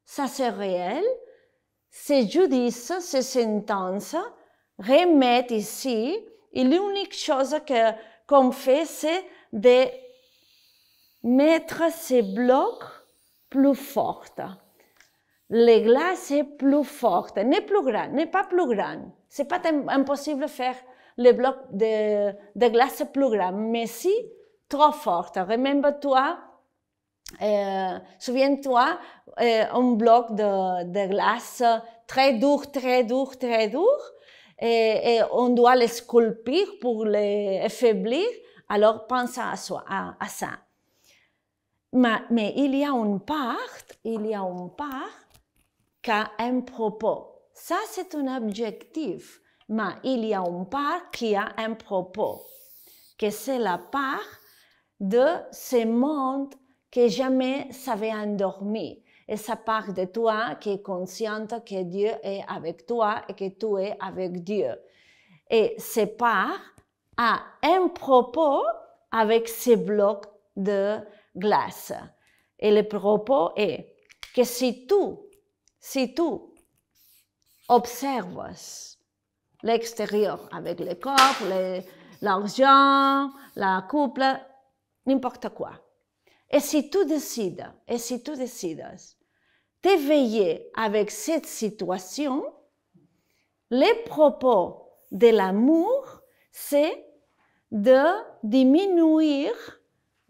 ça c'est réel, ces judices, ces sentences remettent ici, et l'unique chose que, qu'on fait, c'est de mettre ces blocs plus forte. Les glaces est plus forte, n'est plus grand, n'est pas plus grand. C'est pas impossible de faire les blocs de, glace plus grand, mais si trop forte. Remember-toi, euh, souviens-toi, euh, un bloc de, glace très dur, très dur, très dur, et, on doit les sculpter pour les Alors pense à, à, à ça. Mais, il y a une part, il y a une part qui a un propos. Ça, c'est un objectif. Mais il y a une part qui a un propos, que c'est la part de ce monde que jamais s'avait endormi. Et sa part de toi qui est consciente que Dieu est avec toi et que tu es avec Dieu. Et cette part a un propos avec ces blocs de glace. Et le propos est que si tu, si tu observes l'extérieur avec le corps, l'argent, la couple, n'importe quoi, et si tu décides, et si tu décides d'éveiller avec cette situation, les propos de l'amour, c'est de diminuer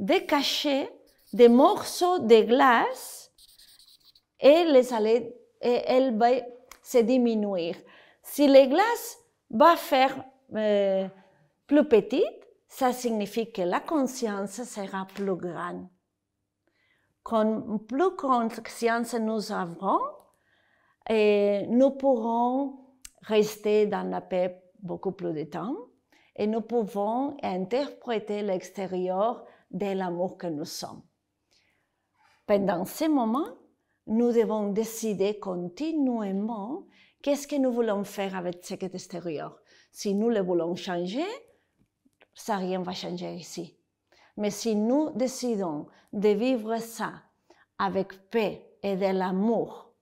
de cacher des morceaux de glace et, elle va se diminuer. Si les glaces va faire euh, plus petite, ça signifie que la conscience sera plus grande. Quand plus conscience nous avons, et nous pourrons rester dans la paix beaucoup plus de temps et nous pouvons interpréter l'extérieur de l'amour que nous sommes. Pendant ce moment, nous devons décider continuellement qu'est-ce que nous voulons faire avec ce qui est extérieur. Si nous le voulons changer, ça rien va changer ici. Mais si nous décidons de vivre ça avec paix et de l'amour,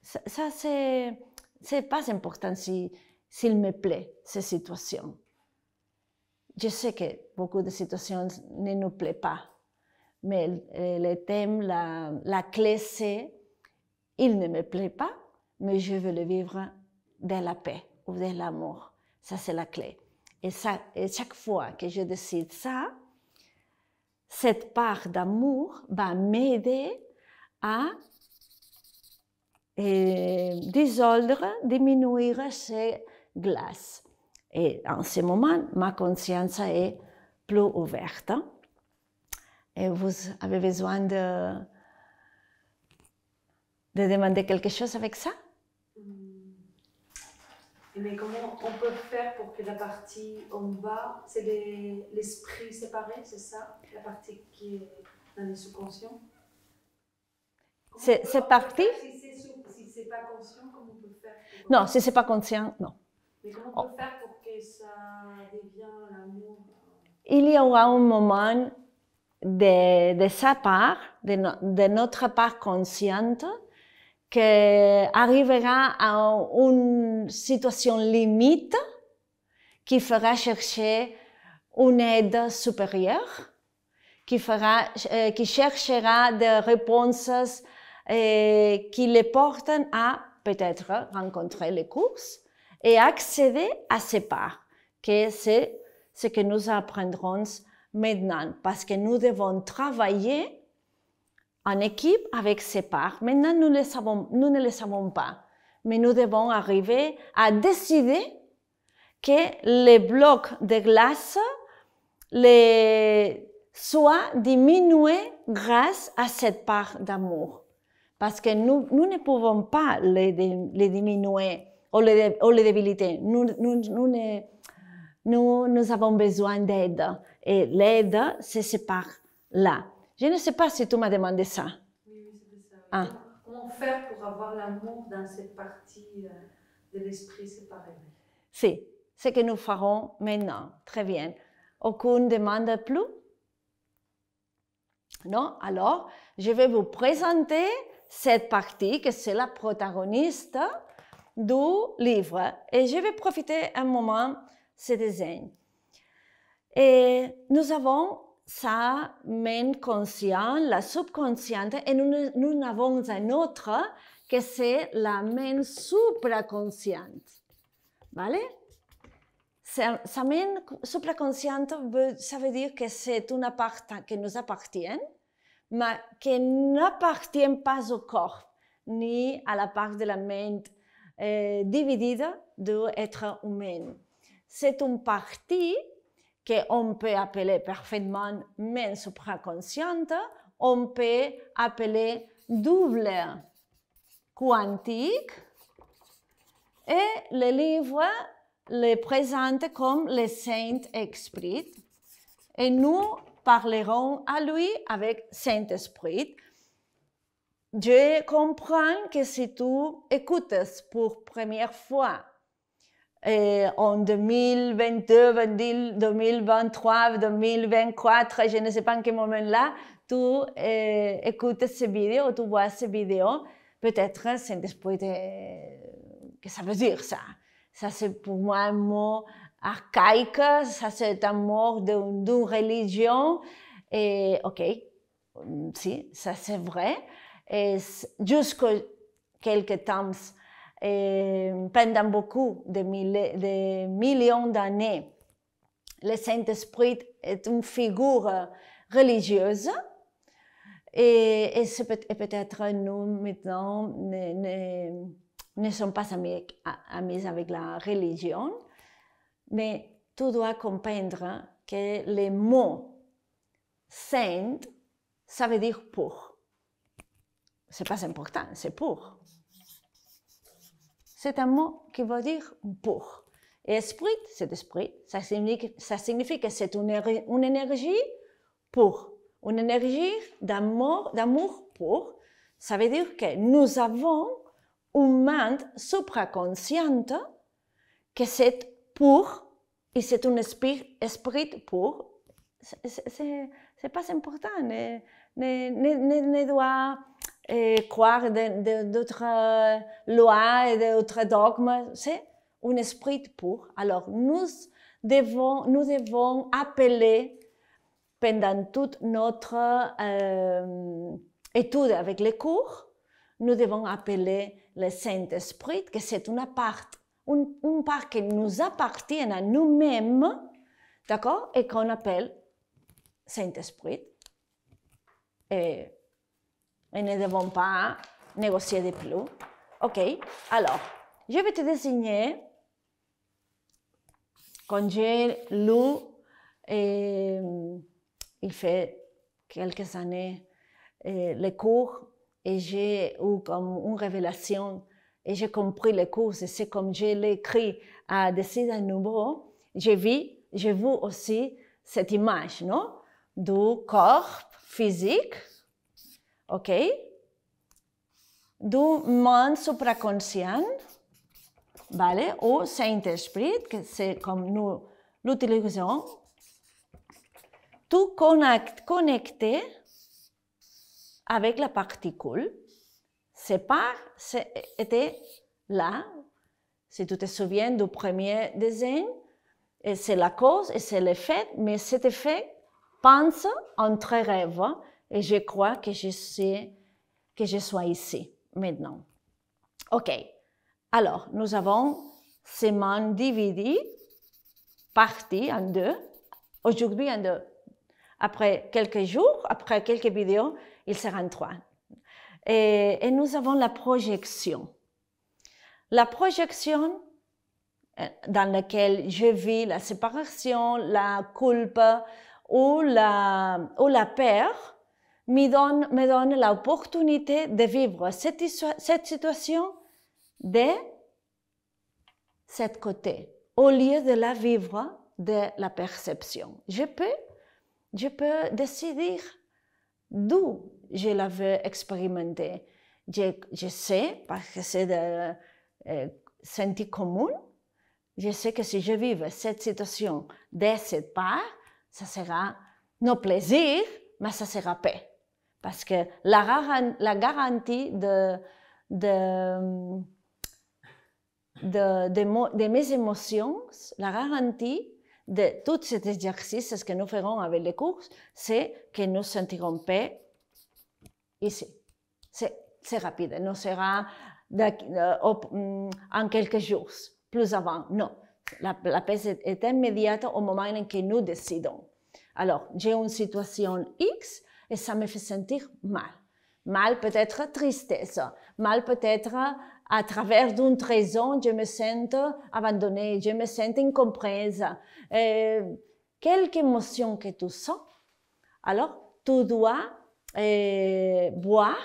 ça, ça c'est, pas important si, s'il me plaît, ces situations je sais que beaucoup de situations ne nous plaisent pas, mais le eh, thème, la, clé, c'est il ne me plaît pas, mais je veux le vivre dans la paix ou dans l'amour. Ça, c'est la clé. Et, ça, et chaque fois que je décide ça, cette part d'amour va m'aider à et, eh, dissoudre, diminuer ces glaces. Et en ce moment, ma conscience est plus ouverte. Et vous avez besoin de, de demander quelque chose avec ça mm. mais comment on peut faire pour que la partie en bas, c'est l'esprit séparé, c'est ça La partie qui est dans le subconscient C'est parti Si c'est pas conscient, comment on peut faire Non, si c'est pas conscient, non. Mais comment on peut oh. faire pour il y aura un moment de, sa part, de, notre part consciente, qui arrivera à une situation limite qui fera chercher une aide supérieure, qui, euh, qui cherchera des réponses euh, qui les portent à peut-être rencontrer les courses, et accéder à ces parts, que c'est ce que nous apprendrons maintenant, parce que nous devons travailler en équipe avec ces parts. Maintenant, nous, savons, nous ne les savons pas, mais nous devons arriver à décider que les blocs de glace soient diminués grâce à cette part d'amour. Parce que nous, ne pouvons pas les diminuer ou les, débilités. Nous, eh, avons besoin d'aide. Et l'aide, c'est sépare là. Je ne sais pas si tu m'as demandé ça. Oui, ah. Comment faire pour avoir l'amour dans cette partie euh, de l'esprit séparé C'est ce que nous ferons maintenant. Très bien. Aucune demande plus Non Alors, je vais vous présenter cette partie que c'est la protagoniste du livre et je vais profiter un moment ce dessin. Et nous avons sa main consciente, la subconsciente, et nous, nous avons un autre que c'est la main supraconsciente. Vale? Sa, main supraconsciente, ça veut dire que c'est une part qui nous appartient, mais qui n'appartient pas au corps, ni à la part de la main eh, de être humain. C'est une partie qu'on peut appeler parfaitement main supraconsciente, on peut appeler double quantique, et le livre le présente comme le Saint-Esprit, et nous parlerons à lui avec Saint-Esprit je comprends que si tu écoutes pour première fois euh, en 2022, 2023, 2024, je ne sais pas en quel moment-là, tu euh, écoutes ces vidéos, tu vois ces vidéo, peut-être euh, c'est après euh, que ça veut dire ça. Ça, c'est pour moi un mot archaïque, ça, c'est un mot d'une religion. ok, mm, si, ça c'est vrai, jusqu'à quelques temps, eh, pendant beaucoup de, millions d'années, le Saint-Esprit est une figure religieuse. Et, peut-être nous, maintenant, ne, ne, ne sommes pas amis, avec la religion, mais tu dois comprendre que les mots saint, ça veut dire pour. C'est pas important, c'est pour. C'est un mot qui veut dire pour. Et esprit, c'est esprit. Ça signifie, ça signifie que c'est une, énergie pour. Une énergie d'amour, pour. Ça veut dire que nous avons une main supraconsciente que c'est pour et c'est un esprit, esprit pour. C'est pas important. Ne, ne, ne, ne doit et croire d'autres euh, lois et d'autres dogmes. C'est un esprit pur. Alors, nous devons, nous devons appeler pendant toute notre euh, étude avec les cours, nous devons appeler le Saint-Esprit, que c'est une part, une, part qui nous appartient à nous-mêmes, d'accord, et qu'on appelle Saint-Esprit. Et et ne devons pas négocier de plus. OK, alors, je vais te désigner, quand j'ai lu, et, euh, il fait quelques années, euh, les cours, et j'ai eu comme une révélation, et j'ai compris les cours, et c'est comme je l'ai écrit à décider à nouveau, j'ai vu, j'ai vu aussi cette image, non? Du corps physique ok? Du monde supraconscient, vale? Saint Esprit, que c'est comme nous l'utilisons, tout connect, connecté avec la particule. C'est pas, c'était là, si tu te souviens du premier dessin, c'est la cause et c'est l'effet, mais cet effet pense entre rêves hein et je crois que je sais que je sois ici maintenant. OK. Alors, nous avons semaine divisées, partie en deux, aujourd'hui en deux. Après quelques jours, après quelques vidéos, il sera en trois. Et, nous avons la projection. La projection euh, dans laquelle je vis la séparation, la culpa ou la, ou la peur, me donne, me donne l'opportunité de vivre cette, situation de cet côté, au lieu de la vivre de la perception. Je peux, je peux décider d'où je la veux expérimenter. Je, sais, parce que c'est de euh, senti commun, je sais que si je vive cette situation de cette part, ça sera non plaisir, mais ça sera paix. Parce que la, la garantie de, de, mes émotions, la garantie de tous ces exercices que nous ferons avec les cours, c'est que nous sentirons paix ici. C'est rapide, nous sera en quelques jours, plus avant. Non, la, paix est, immédiate au moment où nous décidons. Alors, j'ai une situation X, et ça me fait sentir mal. Mal peut-être tristesse, mal peut-être à travers d'une raison, je me sens abandonnée, je me sens incomprise. Et euh, quelque émotion que tu sens, alors tu dois voir euh,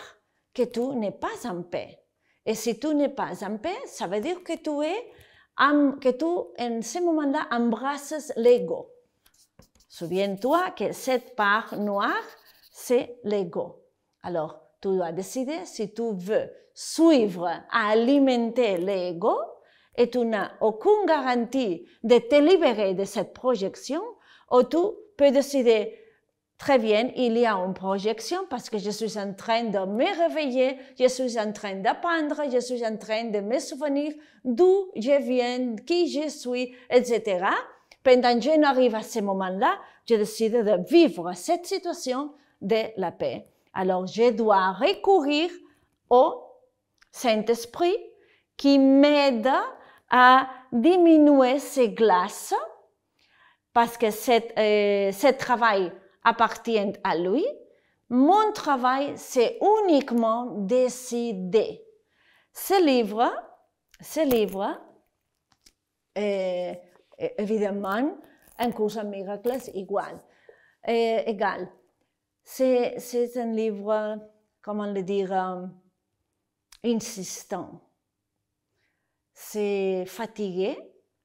que tu n'es pas en paix. Et si tu n'es pas en paix, ça veut dire que tu es, que tu, en ce moment-là, embrasses l'ego. Souviens-toi que cette part noire, c'est l'ego. Alors, tu dois décider si tu veux suivre alimenter l'ego et tu n'as aucune garantie de te libérer de cette projection ou tu peux décider très bien, il y a une projection parce que je suis en train de me réveiller, je suis en train d'apprendre, je suis en train de me souvenir d'où je viens, qui je suis, etc. Pendant que je n'arrive à ce moment-là, je décide de vivre cette situation de la paix. Alors, je dois recourir au Saint-Esprit qui m'aide à diminuer ces glaces parce que ce euh, travail appartient à lui. Mon travail, c'est uniquement décider. Ce livre, ce livre, euh, euh, évidemment, un cours en miracles igual, égal. C'est, un livre, comment le dire, euh, insistant. C'est fatigué,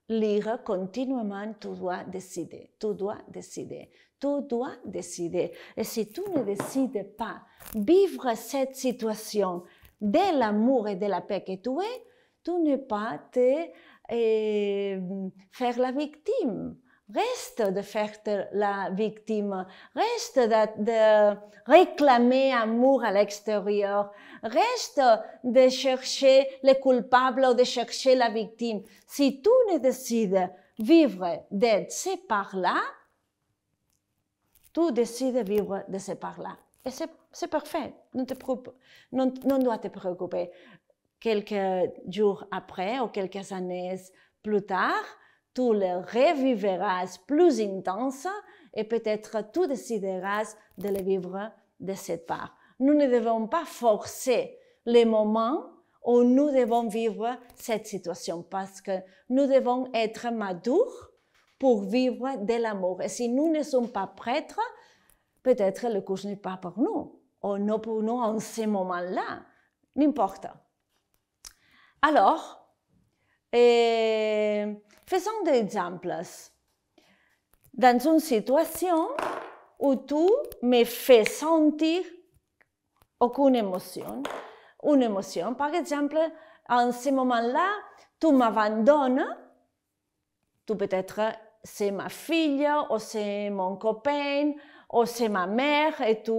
lire continuellement, tu dois décider, tu dois décider, tu dois décider. Et si tu ne décides pas vivre cette situation de l'amour et de la paix que tu es, tu ne pas te euh, faire la victime Reste de faire la victime, reste de, réclamer amour à l'extérieur, reste de chercher le coupable ou de chercher la victime. Si tu ne décides vivre de ces par-là, tu décides de vivre de ce par-là. Et c'est parfait, non, te non, non dois te préoccuper. Quelques jours après ou quelques années plus tard, tu le reviveras plus intense et peut-être tu décideras de le vivre de cette part. Nous ne devons pas forcer les moments où nous devons vivre cette situation parce que nous devons être matures pour vivre de l'amour. Et si nous ne sommes pas prêtres, peut-être le cours n'est pas pour nous, ou non pour nous en ce moment-là, n'importe. Alors, et eh, faisons des exemples. Dans une situation où tu me fais sentir aucune émotion, une émotion, par exemple, en ce moment-là, tu m'abandonnes, tu peut-être c'est ma fille, ou c'est mon copain, ou c'est ma mère, et tu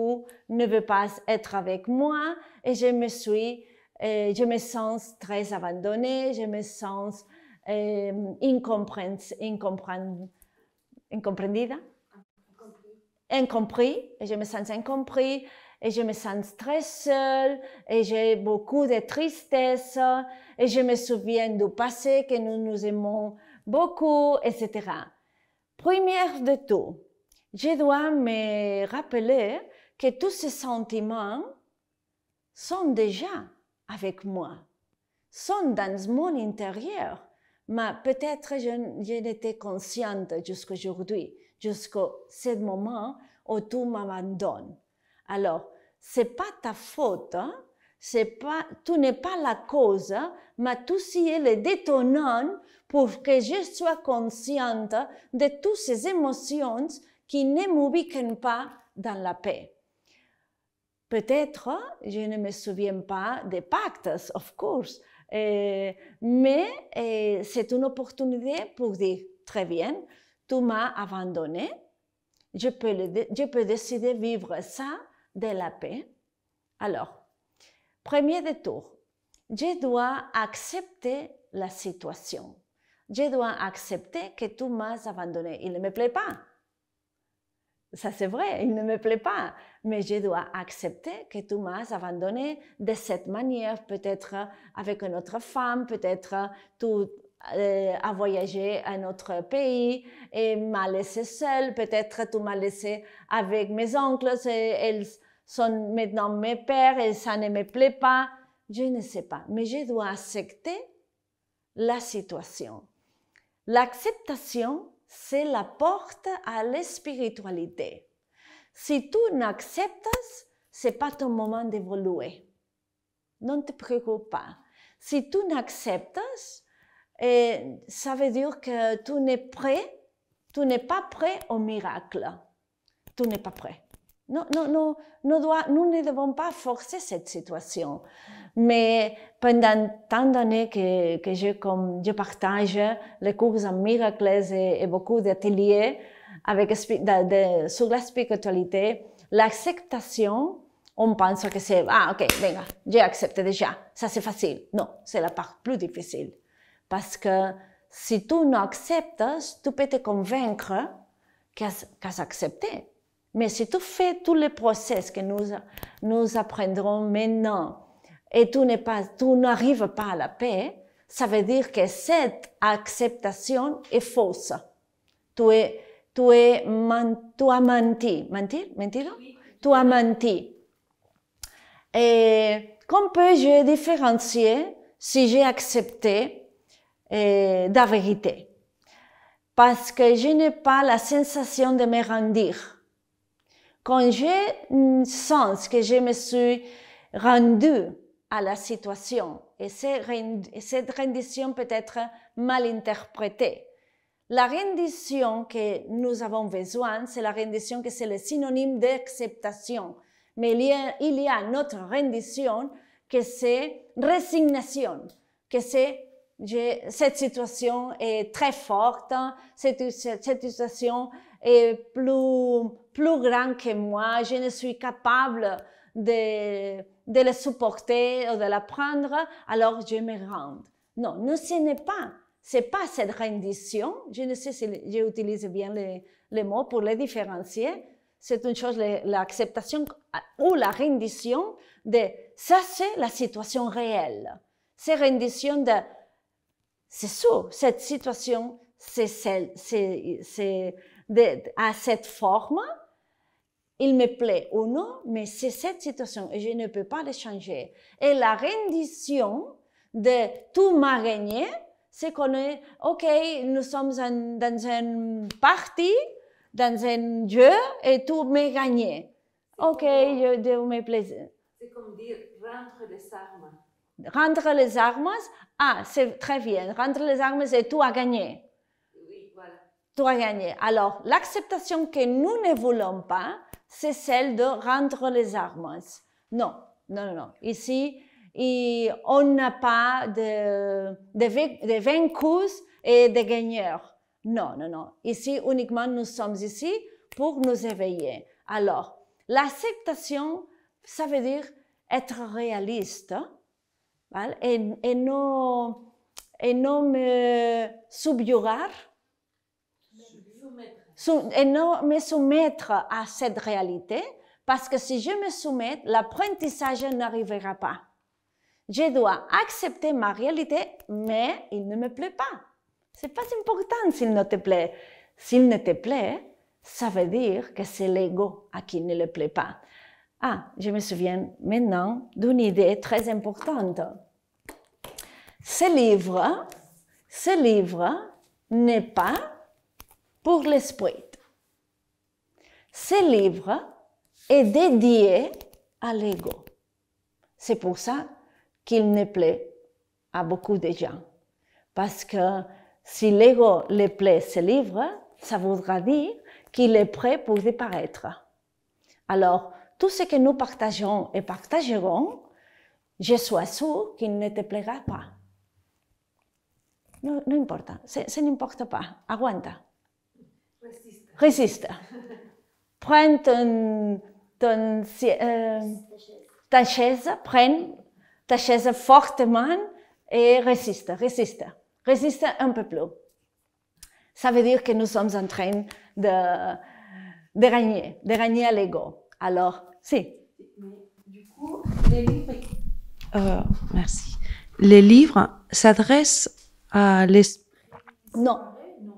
ne veux pas être avec moi, et je me suis eh, je me sens très abandonnée, je me sens euh, incompris, et je me sens incompris, et je me sens très seule, et j'ai beaucoup de tristesse, et je me souviens du passé que nous nous aimons beaucoup, etc. Première de tout, je dois me rappeler que tous ces sentiments sont déjà avec moi, sont dans mon intérieur, mais peut-être je, n'étais consciente aujourd'hui, jusqu'à ce moment où tout m'abandonne. Alors, c'est pas ta faute, hein. c'est pas, tout n'est pas la cause, hein, mais tout ceci est le pour que je sois consciente de toutes ces émotions qui ne m'ubiquent pas dans la paix. Peut-être, je ne me souviens pas des pactes, of course, euh, mais euh, c'est une opportunité pour dire très bien, tu m'as abandonné, je peux, je peux décider de vivre ça de la paix. Alors, premier détour, je dois accepter la situation. Je dois accepter que tu m'as abandonné. Il ne me plaît pas. Ça, c'est vrai, il ne me plaît pas, mais je dois accepter que tu m'as abandonné de cette manière, peut-être euh, avec une autre femme, peut-être euh, tu euh, as voyagé à un autre pays et m'as laissé seule, peut-être tu m'as laissé avec mes oncles, et ils sont maintenant mes pères et ça ne me plaît pas. Je ne sais pas, mais je dois accepter la situation. L'acceptation c'est la porte à l'espiritualité. Si tu n'acceptes, c'est pas ton moment d'évoluer. Ne te préoccupe pas. Si tu n'acceptes, ça veut dire que tu n'es prêt, tu n'es pas prêt au miracle. Tu n'es pas prêt. Non, nous ne devons pas forcer cette situation. Mais pendant tant d'années que, que je, je partage les cours en miracles et, beaucoup d'ateliers avec, sur la spiritualité, l'acceptation, on pense que c'est, ah ok, venga, j'ai accepté déjà, ça c'est facile. Non, c'est la part plus difficile. Parce que si tu n'acceptes, tu peux te convaincre qu'as s'accepter accepté. Mais si tu fais tous les process que nous, nous apprendrons maintenant, et tu n'es pas, tu n'arrives pas à la paix, ça veut dire que cette acceptation est fausse. Tu es, tu es, tu as menti. Mentir? Tu as menti. Et comment peut-je différencier si j'ai accepté euh, la vérité? Parce que je n'ai pas la sensation de me rendre. quand j'ai sens que je me suis rendue à la situation. Et cette rendition peut être mal interprétée. La rendition que nous avons besoin, c'est la rendition que c'est le synonyme d'acceptation. Mais il y, a, une autre notre rendition que c'est résignation, que c'est cette situation est très forte, cette, cette situation est plus, plus grande que moi, je ne suis capable de, de le supporter ou de l'apprendre, alors je me rends. Non, ne ce n'est pas. C'est pas cette rendition. Je ne sais si j'utilise bien les, mots pour les différencier. C'est une chose, l'acceptation ou la rendition de ça, c'est la situation réelle. C'est rendition de c'est ça, cette situation, c'est celle, c'est, à cette forme il me plaît ou non, mais c'est cette situation et je ne peux pas le changer. Et la rendition de tout ma gagné », c'est qu'on est, OK, nous sommes dans un parti, dans un jeu, et tout m'est gagné. OK, je, me plaisir. C'est comme dire, rendre les armes. Rendre les armes, ah, c'est très bien. Rendre les armes, et tout a gagné. Oui, voilà. Tout a gagné. Alors, l'acceptation que nous ne voulons pas, c'est celle de rendre les armes. Non, non, non, Ici, on n'a pas de, de, vaincus et de gagneurs. Non, non, non. Ici, uniquement, nous sommes ici pour nous éveiller. Alors, l'acceptation, ça veut dire être réaliste hein, et, et, non, et me subjuguer et non me soumettre à cette réalité, parce que si je me soumets, l'apprentissage n'arrivera pas. Je dois accepter ma réalité, mais il ne me plaît pas. C'est pas important s'il ne te plaît. S'il ne te plaît, ça veut dire que c'est l'ego à qui ne le plaît pas. Ah, je me souviens maintenant d'une idée très importante. Ce livre, ce livre n'est pas pour l'esprit. Ce livre est dédié à l'ego. C'est pour ça qu'il ne plaît à beaucoup de gens. Parce que si l'ego le plaît ce livre, ça voudra dire qu'il est prêt pour disparaître. Alors, tout ce que nous partageons et partagerons, je suis sûr qu'il ne te plaira pas. non, ça n'importe pas, aguanta résiste. Prends ton, euh, ta chaise, prends ta chaise fortement et résiste, résiste, résiste un peu plus. Ça veut dire que nous sommes en train de, de régner, de régner à l'ego. Alors, si. Du coup, les livres. Euh, merci. Les livres s'adressent à l'esprit. Non,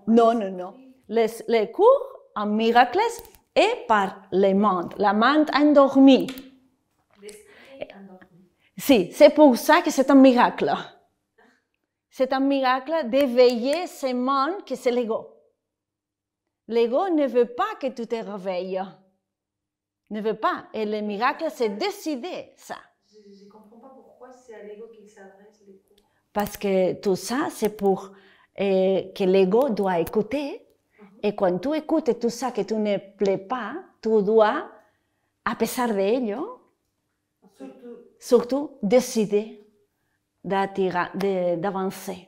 non, non, Les, les cours un miracle et par le monde. la mente endormie. Si, c'est pour ça que c'est un miracle. C'est un miracle d'éveiller ce monde que c'est l'ego. L'ego ne veut pas que tu te réveilles. Ne veut pas. Et le miracle, c'est décider ça. Je comprends pas pourquoi c'est à l'ego qu'il s'adresse. Parce que tout ça, c'est pour eh, que l'ego doit écouter et quand tu écoutes tout ça que tu ne plais pas, tu dois, à pesar de ello, surtout, décider d'avancer.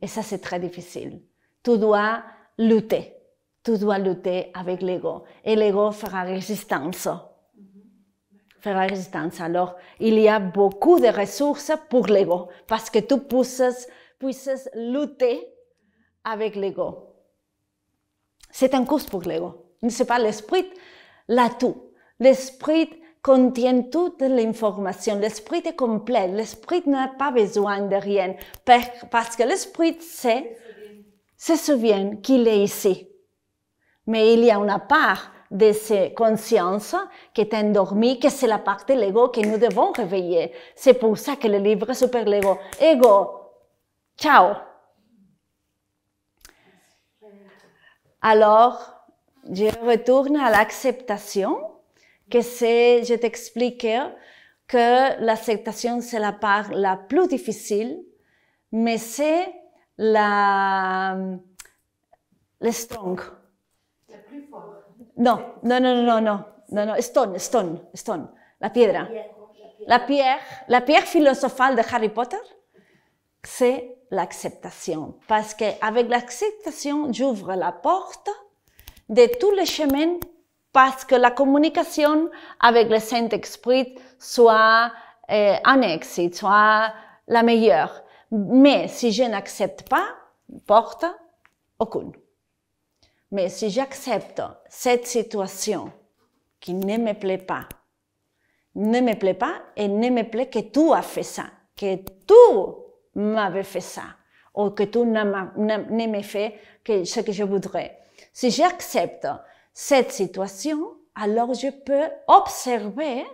Et ça, c'est très difficile. Tu dois lutter. Tu dois lutter avec l'ego. Et l'ego fera résistance. Fera résistance. Alors, il y a beaucoup de ressources pour l'ego parce que tu puisses, puisses lutter avec l'ego. C'est un course pour l'ego. Ce n'est pas l'esprit, tout, L'esprit contient toute l'information. L'esprit est complet. L'esprit n'a pas besoin de rien. Parce que l'esprit sait, se souvient qu'il est ici. Mais il y a une part de cette conscience qui est endormie, que c'est la part de l'ego que nous devons réveiller. C'est pour ça que le livre est Super l'ego. Ego, ciao! alors je retourne à l'acceptation, que c'est, je t'explique que l'acceptation, c'est la part la plus difficile, mais c'est la, le strong. La plus forte. Non, non, non, non, non, non, non, stone, stone, stone, La pierre, la pierre, la pierre philosophale de Harry Potter, c'est l'acceptation. Parce que avec l'acceptation, j'ouvre la porte de tous les chemins parce que la communication avec le Saint-Esprit soit euh, soit la meilleure. Mais si je n'accepte pas, porte aucune. Mais si j'accepte cette situation qui ne me plaît pas, ne me plaît pas et ne me plaît que tu as fait ça, que tu m'avait fait ça, ou que tu n'aimais fait que ce que je voudrais. Si j'accepte cette situation, alors je peux observer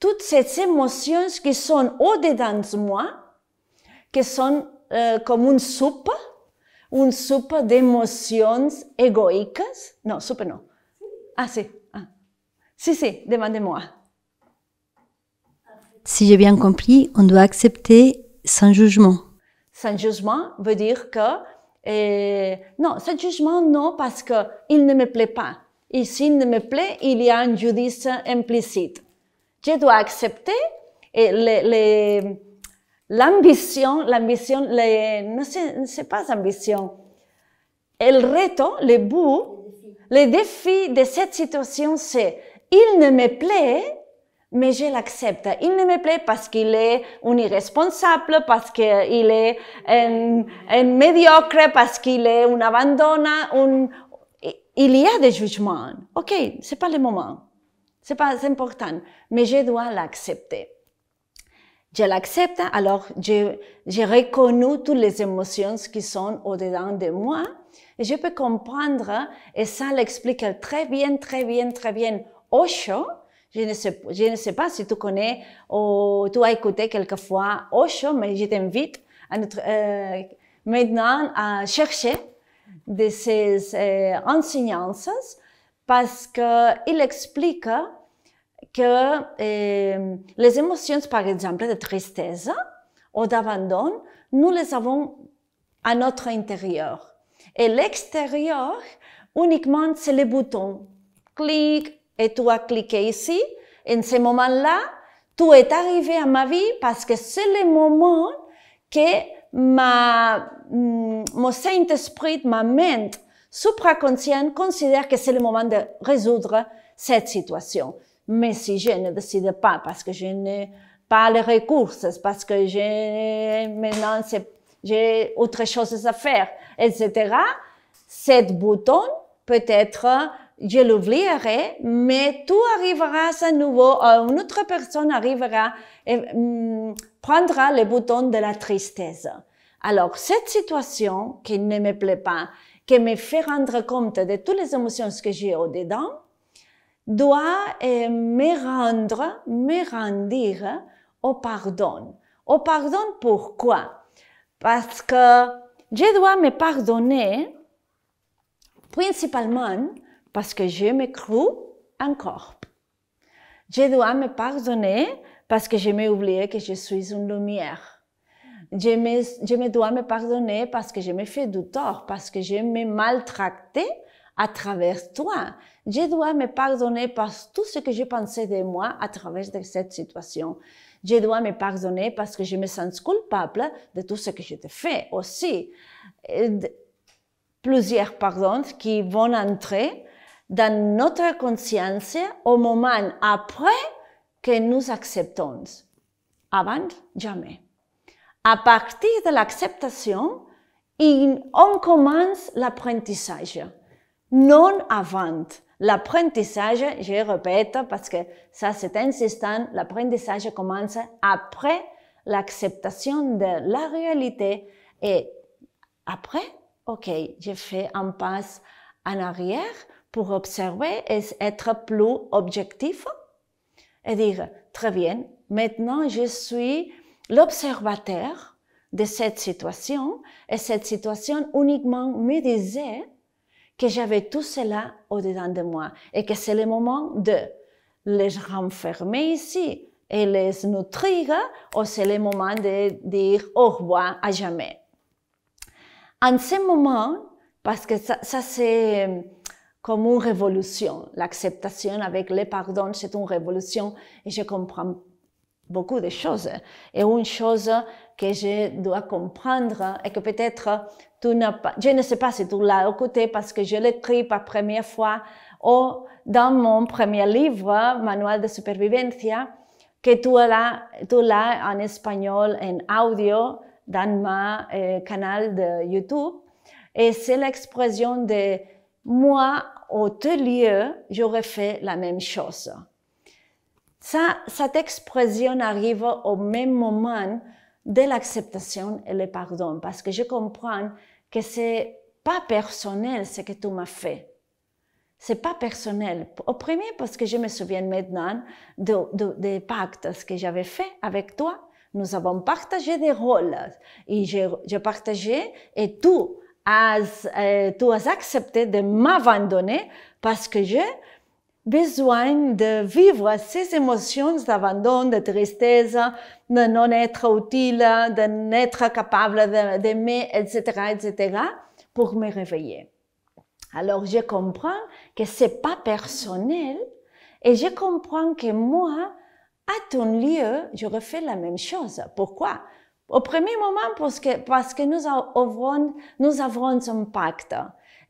toutes ces émotions qui sont au-dedans de moi, qui sont euh, comme une soupe, une soupe d'émotions égoïques. Non, soupe non. Ah, si. Ah. Si, si, demandez-moi. Si j'ai bien compris, on doit accepter sans jugement. Sans jugement veut dire que eh, non, sans jugement non parce que il ne me plaît pas. Et s'il ne me plaît, il y a un judice implicite. Je dois accepter eh, l'ambition, l'ambition, ne c'est pas ambition. Le reto, le bout, le défi de cette situation, c'est il ne me plaît, mais je l'accepte. Il ne me plaît parce qu'il est un irresponsable, parce qu'il est un, médiocre, parce qu'il est un abandonna, il y a des jugements. Ok, ce n'est pas le moment. C'est pas important. Mais je dois l'accepter. Je l'accepte, alors je, je reconnais toutes les émotions qui sont au-dedans de moi. Et je peux comprendre, et ça l'explique très bien, très bien, très bien Osho, je ne, sais, je ne sais pas si tu connais ou tu as écouté quelquefois Osho, mais je t'invite à euh, maintenant à chercher de ces euh, enseignances parce qu'il explique que euh, les émotions, par exemple, de tristesse ou d'abandon, nous les avons à notre intérieur. Et l'extérieur, uniquement, c'est les boutons. Clic, et tu as cliqué ici. En ce moment-là, tout est arrivé à ma vie parce que c'est le moment que ma, mm, mon Saint-Esprit, ma mente supraconsciente considère que c'est le moment de résoudre cette situation. Mais si je ne décide pas, parce que je n'ai pas les ressources, parce que j'ai maintenant j'ai autre chose à faire, etc., cet bouton peut être je l'oublierai, mais tout arrivera à nouveau, euh, une autre personne arrivera et hum, prendra le bouton de la tristesse. Alors, cette situation qui ne me plaît pas, qui me fait rendre compte de toutes les émotions que j'ai au-dedans, doit euh, me rendre, me rendir au pardon. Au pardon pourquoi? Parce que je dois me pardonner principalement parce que je me crois encore. Je dois me pardonner parce que je m'ai oublié que je suis une lumière. Je me, dois me pardonner parce que je me fais du tort, parce que je me maltraité à travers toi. Je dois me pardonner parce tout ce que je pensais de moi à travers de cette situation. Je dois me pardonner parce que je me sens coupable de tout ce que je te fais aussi. plusieurs pardons qui vont entrer dans notre conscience au moment après que nous acceptons. Avant, jamais. À partir de l'acceptation, on commence l'apprentissage. Non avant. L'apprentissage, je répète parce que ça c'est insistant, l'apprentissage commence après l'acceptation de la réalité et après, ok, j'ai fait un pas en arrière pour observer et être plus objectif et dire, très bien, maintenant je suis l'observateur de cette situation et cette situation uniquement me disait que j'avais tout cela au-dedans de moi et que c'est le moment de les renfermer ici et les nutrir ou c'est le moment de dire au revoir à jamais. En ce moment, parce que ça, ça c'est comme une révolution. L'acceptation avec le pardon, c'est une révolution et je comprends beaucoup de choses. Et une chose que je dois comprendre et que peut-être tu n'as pas, je ne sais pas si tu l'as écouté parce que je l'écris par première fois ou dans mon premier livre, Manual de Supervivencia, que tu l'as, tu l'as en espagnol, en audio, dans ma euh, canal de YouTube. Et c'est l'expression de moi, au lieu, j'aurais fait la même chose. Ça, cette expression arrive au même moment de l'acceptation et le pardon, parce que je comprends que c'est pas personnel ce que tu m'as fait. C'est pas personnel. Au premier, parce que je me souviens maintenant des pactes que j'avais fait avec toi. Nous avons partagé des rôles et j'ai partagé et tout as, euh, tu as accepté de m'abandonner parce que j'ai besoin de vivre ces émotions d'abandon, de tristesse, de non être utile, de n'être capable d'aimer, etc., etc., pour me réveiller. Alors je comprends que c'est pas personnel et je comprends que moi, à ton lieu, j'aurais fait la même chose. Pourquoi? au premier moment parce que, parce que nous, avons, nous avons un pacte.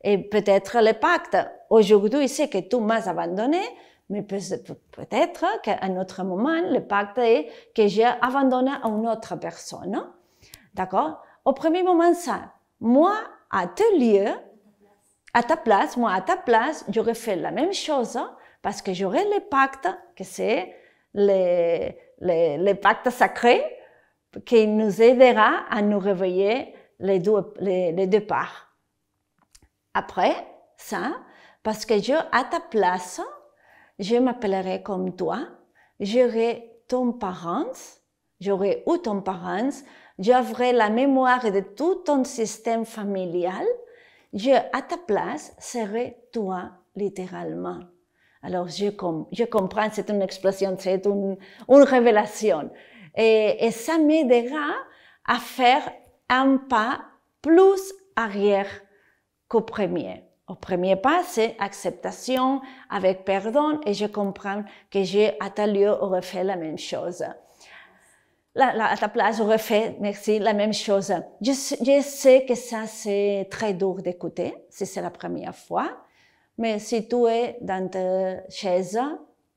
Et peut-être le pacte, aujourd'hui, c'est que tu m'as abandonné, mais peut-être qu'à un autre moment, le pacte est que j'ai abandonné à une autre personne. D'accord Au premier moment, ça. Moi, à tes lieu, à ta place, moi, à ta place, j'aurais fait la même chose parce que j'aurais le pacte, que c'est le, le pacte sacré qui nous aidera à nous réveiller les deux, les, deux parts. Après ça, parce que je, à ta place, je m'appellerai comme toi, j'aurai ton parent, j'aurai ou ton parent, j'aurai la mémoire de tout ton système familial, je, à ta place, serai toi, littéralement. Alors, je, je comprends, c'est une expression, c'est une, une révélation. Et, ça m'aidera à faire un pas plus arrière qu'au premier. Au premier pas, c'est acceptation avec pardon et je comprends que j'ai, à ta lieu, refait fait la même chose. à ta place, j'aurais fait, merci, la même chose. Je, je sais que ça, c'est très dur d'écouter, si c'est la première fois, mais si tu es dans ta chaise,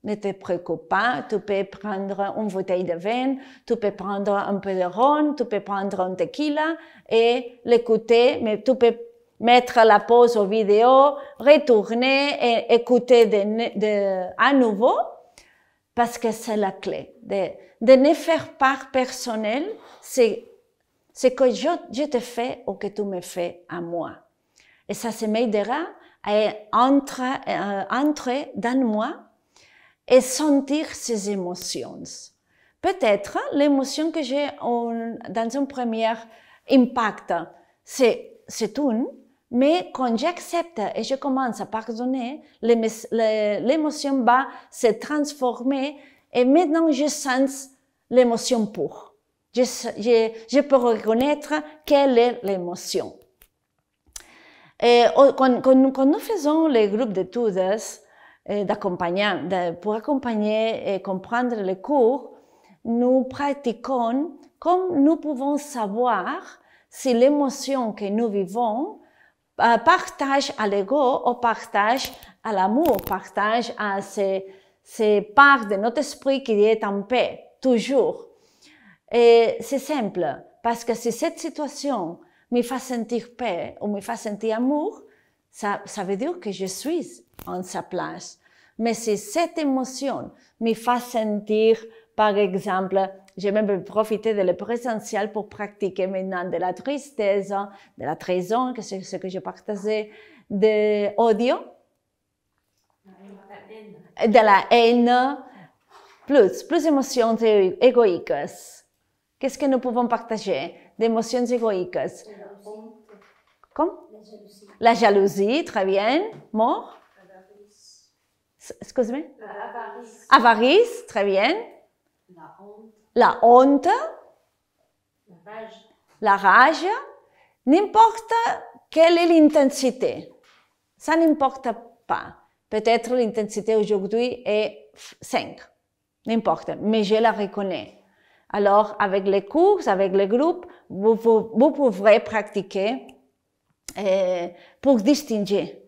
ne te préoccupe pas, tu peux prendre une bouteille de vin, tu peux prendre un peu de rhum, tu peux prendre un tequila et l'écouter, mais tu peux mettre la pause aux vidéos, retourner et écouter à nouveau, parce que c'est la clé. De, ne faire part personnelle, c'est ce que je, te fais ou que tu me fais à moi. Et ça, ça m'aidera à entrer euh, dans moi et sentir ces émotions. Peut-être hein, l'émotion que j'ai dans un premier impact, c'est, une, mais quand j'accepte et je commence à pardonner, l'émotion va se transformer et maintenant je sens l'émotion pour. Je, peux reconnaître quelle est l'émotion. quand, nous faisons les groupes d'études, eh, pour accompagner et comprendre les cours, nous pratiquons comme nous pouvons savoir si l'émotion que nous vivons euh, partage à l'ego ou partage à l'amour, partage à ces, ces parts de notre esprit qui est en paix, toujours. Et c'est simple, parce que si cette situation me fait sentir paix ou me fait sentir amour, ça, ça veut dire que je suis en sa place. Mais si cette émotion me fait sentir, par exemple, j'ai même profité de le présentiel pour pratiquer maintenant de la tristesse, de la trahison, que c'est ce que je partageais, de l'odio, de la haine, plus, plus émotions égoïques. Qu'est-ce que nous pouvons partager d'émotions égoïques Comme La jalousie, très bien. Mort excuse moi Avarice. très bien. La honte. La rage. La rage. N'importe quelle est l'intensité. Ça n'importe pas. Peut-être l'intensité aujourd'hui est 5. N'importe. Mais je la reconnais. Alors, avec les cours, avec les groupes, vous, vous, pourrez pratiquer euh, pour distinguer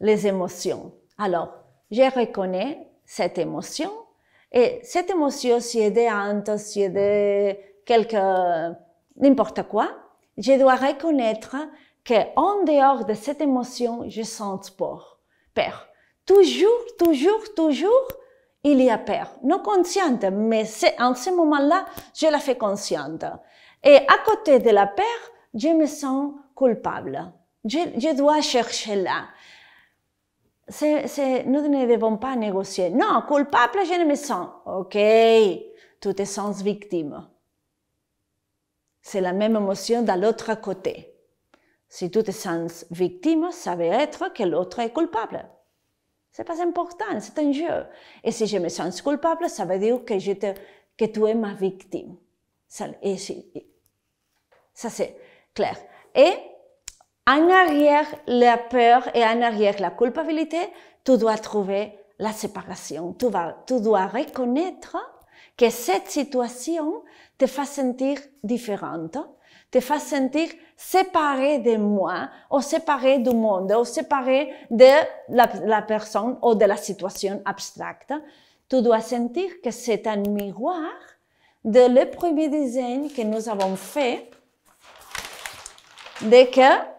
les émotions. Alors, je reconnais cette émotion. Et cette émotion, si elle est de honte, si elle est de quelque, n'importe quoi, je dois reconnaître que en dehors de cette émotion, je sens peur. Peur. Toujours, toujours, toujours, il y a peur. Non consciente, mais c'est en ce moment-là, je la fais consciente. Et à côté de la peur, je me sens coupable. Je, je dois chercher là nous ne devons pas négocier. Non, coupable, je ne me sens. Ok, tu te sens victime. C'est la même émotion de l'autre côté. Si tu te sens victime, ça veut être que l'autre est coupable. C'est pas important, c'est un jeu. Et si je me sens coupable, ça veut dire que, tu es ma victime. Ça, ça c'est clair. Et en arrière la peur et en arrière la culpabilité, tu dois trouver la séparation. Tu, vas, tu dois reconnaître que cette situation te fait sentir différente, te fait sentir séparé de moi, ou séparée du monde, ou séparée de la, la personne ou de la situation abstraite. Tu dois sentir que c'est un miroir de le premier design que nous avons fait, de que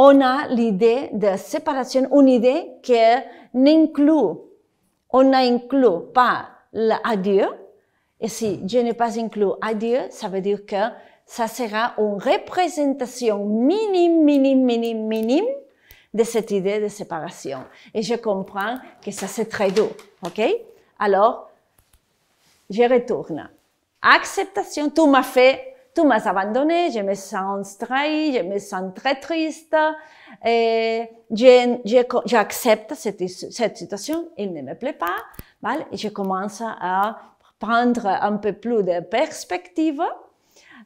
on a l'idée de séparation, une idée qui n'inclut, on n'inclut pas l'adieu. Et si je n'ai pas inclus adieu, ça veut dire que ça sera une représentation minime, minime, minime, minime de cette idée de séparation. Et je comprends que ça c'est très doux. ok Alors, je retourne. Acceptation, tout m'a fait tout m'a abandonné, je me sens trahi, je me sens très triste, et j'accepte cette, cette, situation, il ne me plaît pas, je commence à prendre un peu plus de perspective,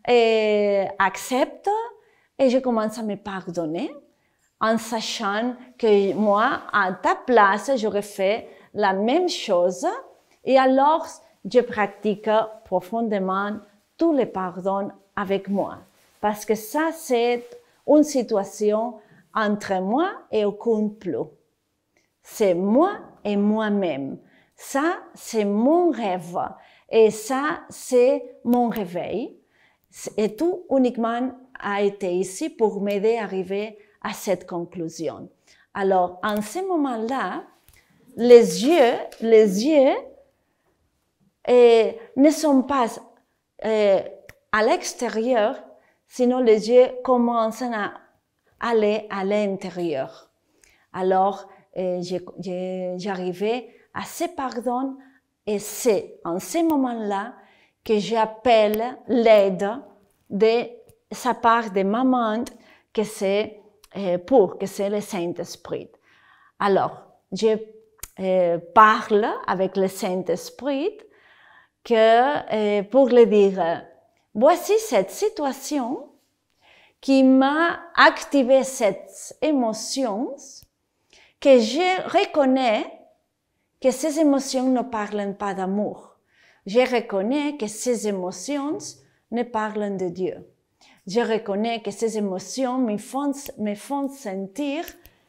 et accepte, et je commence à me pardonner, en sachant que moi, à ta place, j'aurais fait la même chose, et alors, je pratique profondément tous les pardons avec moi. Parce que ça, c'est une situation entre moi et aucun plus. C'est moi et moi-même. Ça, c'est mon rêve. Et ça, c'est mon réveil. Et tout uniquement a été ici pour m'aider à arriver à cette conclusion. Alors, en ce moment-là, les yeux, les yeux eh, ne sont pas euh, à l'extérieur, sinon les yeux commencent à aller à l'intérieur. Alors, euh, j'arrivais à ce pardon et c'est en ce moment-là que j'appelle l'aide de sa part de maman, que c'est euh, pour, que c'est le Saint-Esprit. Alors, je parle avec le Saint-Esprit que euh, pour le dire, euh, voici cette situation qui m'a activé cette émotion, que je reconnais que ces émotions ne parlent pas d'amour. Je reconnais que ces émotions ne parlent de Dieu. Je reconnais que ces émotions me font, me font sentir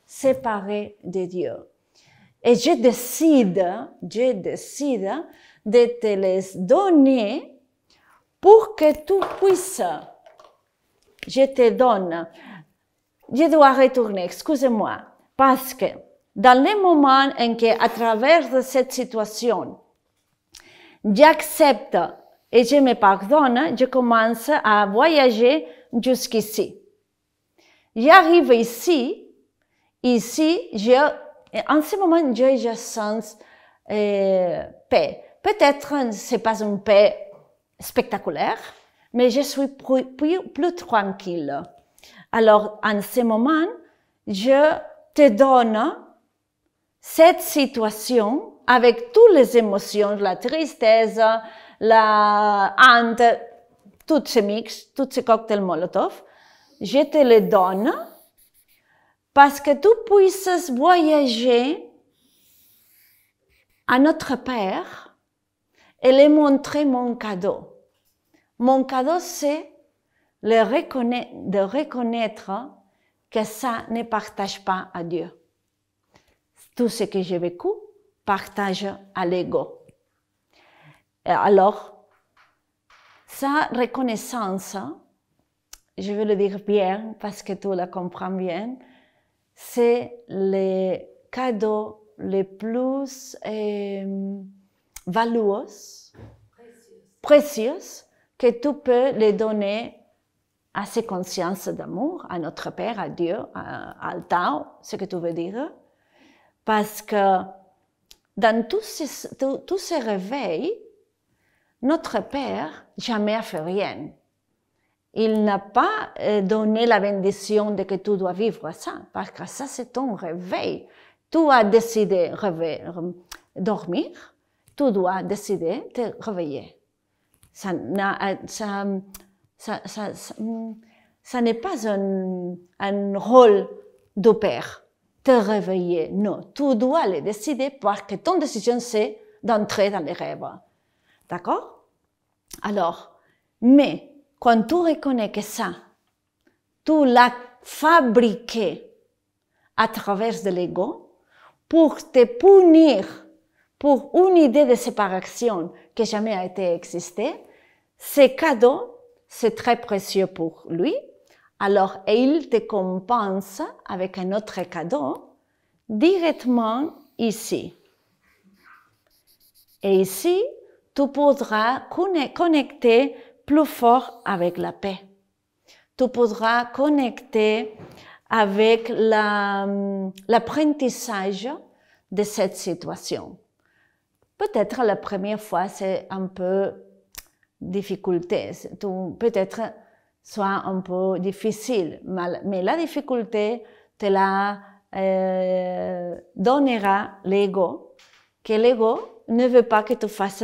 séparé de Dieu. Et je décide, je décide de te les donner pour que tu puisses. Je te donne. Je dois retourner, excusez-moi, parce que dans le moment en que, à travers cette situation, j'accepte et je me pardonne, je commence à voyager jusqu'ici. J'arrive ici, ici, en ce moment, j'ai je sens euh, paix. Peut-être hein, c'est pas une paix spectaculaire, mais je suis plus, tranquille. Alors, en ce moment, je te donne cette situation avec toutes les émotions, la tristesse, la honte, tout ce mix, tout ce cocktail Molotov, je te le donne parce que tu puisses voyager à notre Père elle a montré mon cadeau. Mon cadeau, c'est de reconnaître que ça ne partage pas à Dieu. Tout ce que j'ai vécu partage à l'ego. Alors, sa reconnaissance, je vais le dire bien parce que tu la comprends bien, c'est le cadeau le plus... Euh, valueuse, précieuse, que tu peux les donner à ces consciences d'amour, à notre Père, à Dieu, à, Tao, ce que tu veux dire. Parce que dans tous ces, tous, ces réveils, notre Père jamais a fait rien. Il n'a pas euh, donné la bénédiction de que tu dois vivre ça, parce que ça, c'est ton réveil. Tu as décidé de euh, dormir, tu dois décider de te réveiller. Ça, euh, hmm, ça, n'est pas un, un rôle de père, te réveiller. Non, tu dois le décider parce que ton décision, c'est d'entrer dans les rêves. D'accord Alors, mais quand tu reconnais que ça, tu l'as fabriqué à travers de l'ego pour te punir pour une idée de séparation qui jamais a été existée, c'est cadeau, c'est très précieux pour lui. Alors, il te compense avec un autre cadeau directement ici. Et ici, tu pourras connecter plus fort avec la paix. Tu pourras connecter avec l'apprentissage de cette situation. Peut-être la première fois, c'est un peu difficulté, peut-être soit un peu difficile, mais la difficulté te la euh, donnera l'ego, que l'ego ne veut pas que tu fasses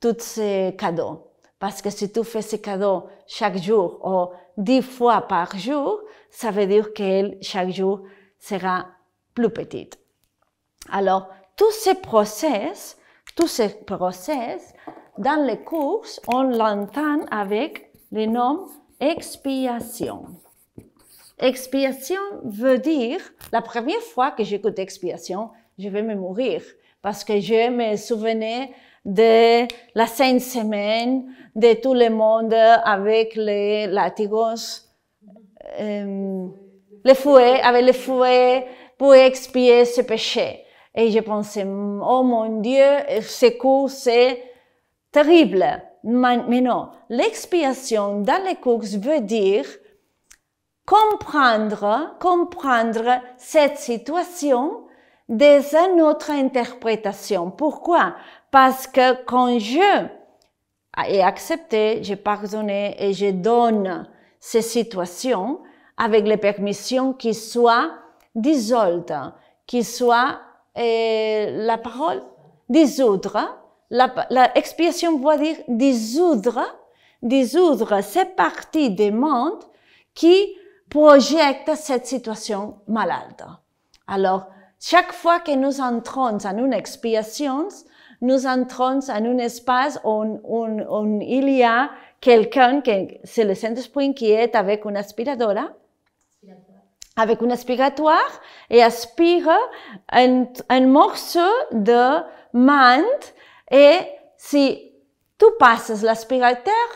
tous ces cadeaux. Parce que si tu fais ces cadeaux chaque jour ou dix fois par jour, ça veut dire qu'elle, chaque jour, sera plus petite. Alors, tous ces process, tous ces process, dans les cours, on l'entend avec le nom expiation. Expiation veut dire, la première fois que j'écoute expiation, je vais me mourir parce que je me souvenais de la Sainte Semaine, de tout le monde avec les latigos, euh, les fouets, avec les fouets pour expier ce péché. Et je pensais, oh mon Dieu, ce cours, c'est terrible. Mais non, l'expiation dans les cours veut dire comprendre, comprendre cette situation dès une autre interprétation. Pourquoi? Parce que quand je ai accepté, j'ai pardonné et je donne ces situations avec les permissions qui soient dissolte, qui soient la parole dissoudre. Hein. La, la expiation veut dire dissoudre. Dissoudre, c'est partie des mondes qui projette cette situation malade. Alors, chaque fois que nous entrons dans une expiation, nous entrons dans un espace où, il y a quelqu'un, qui c'est le Saint-Esprit qui est avec une aspiradora, avec un aspiratoire et aspire un, morceau de menthe et si tu passes l'aspirateur,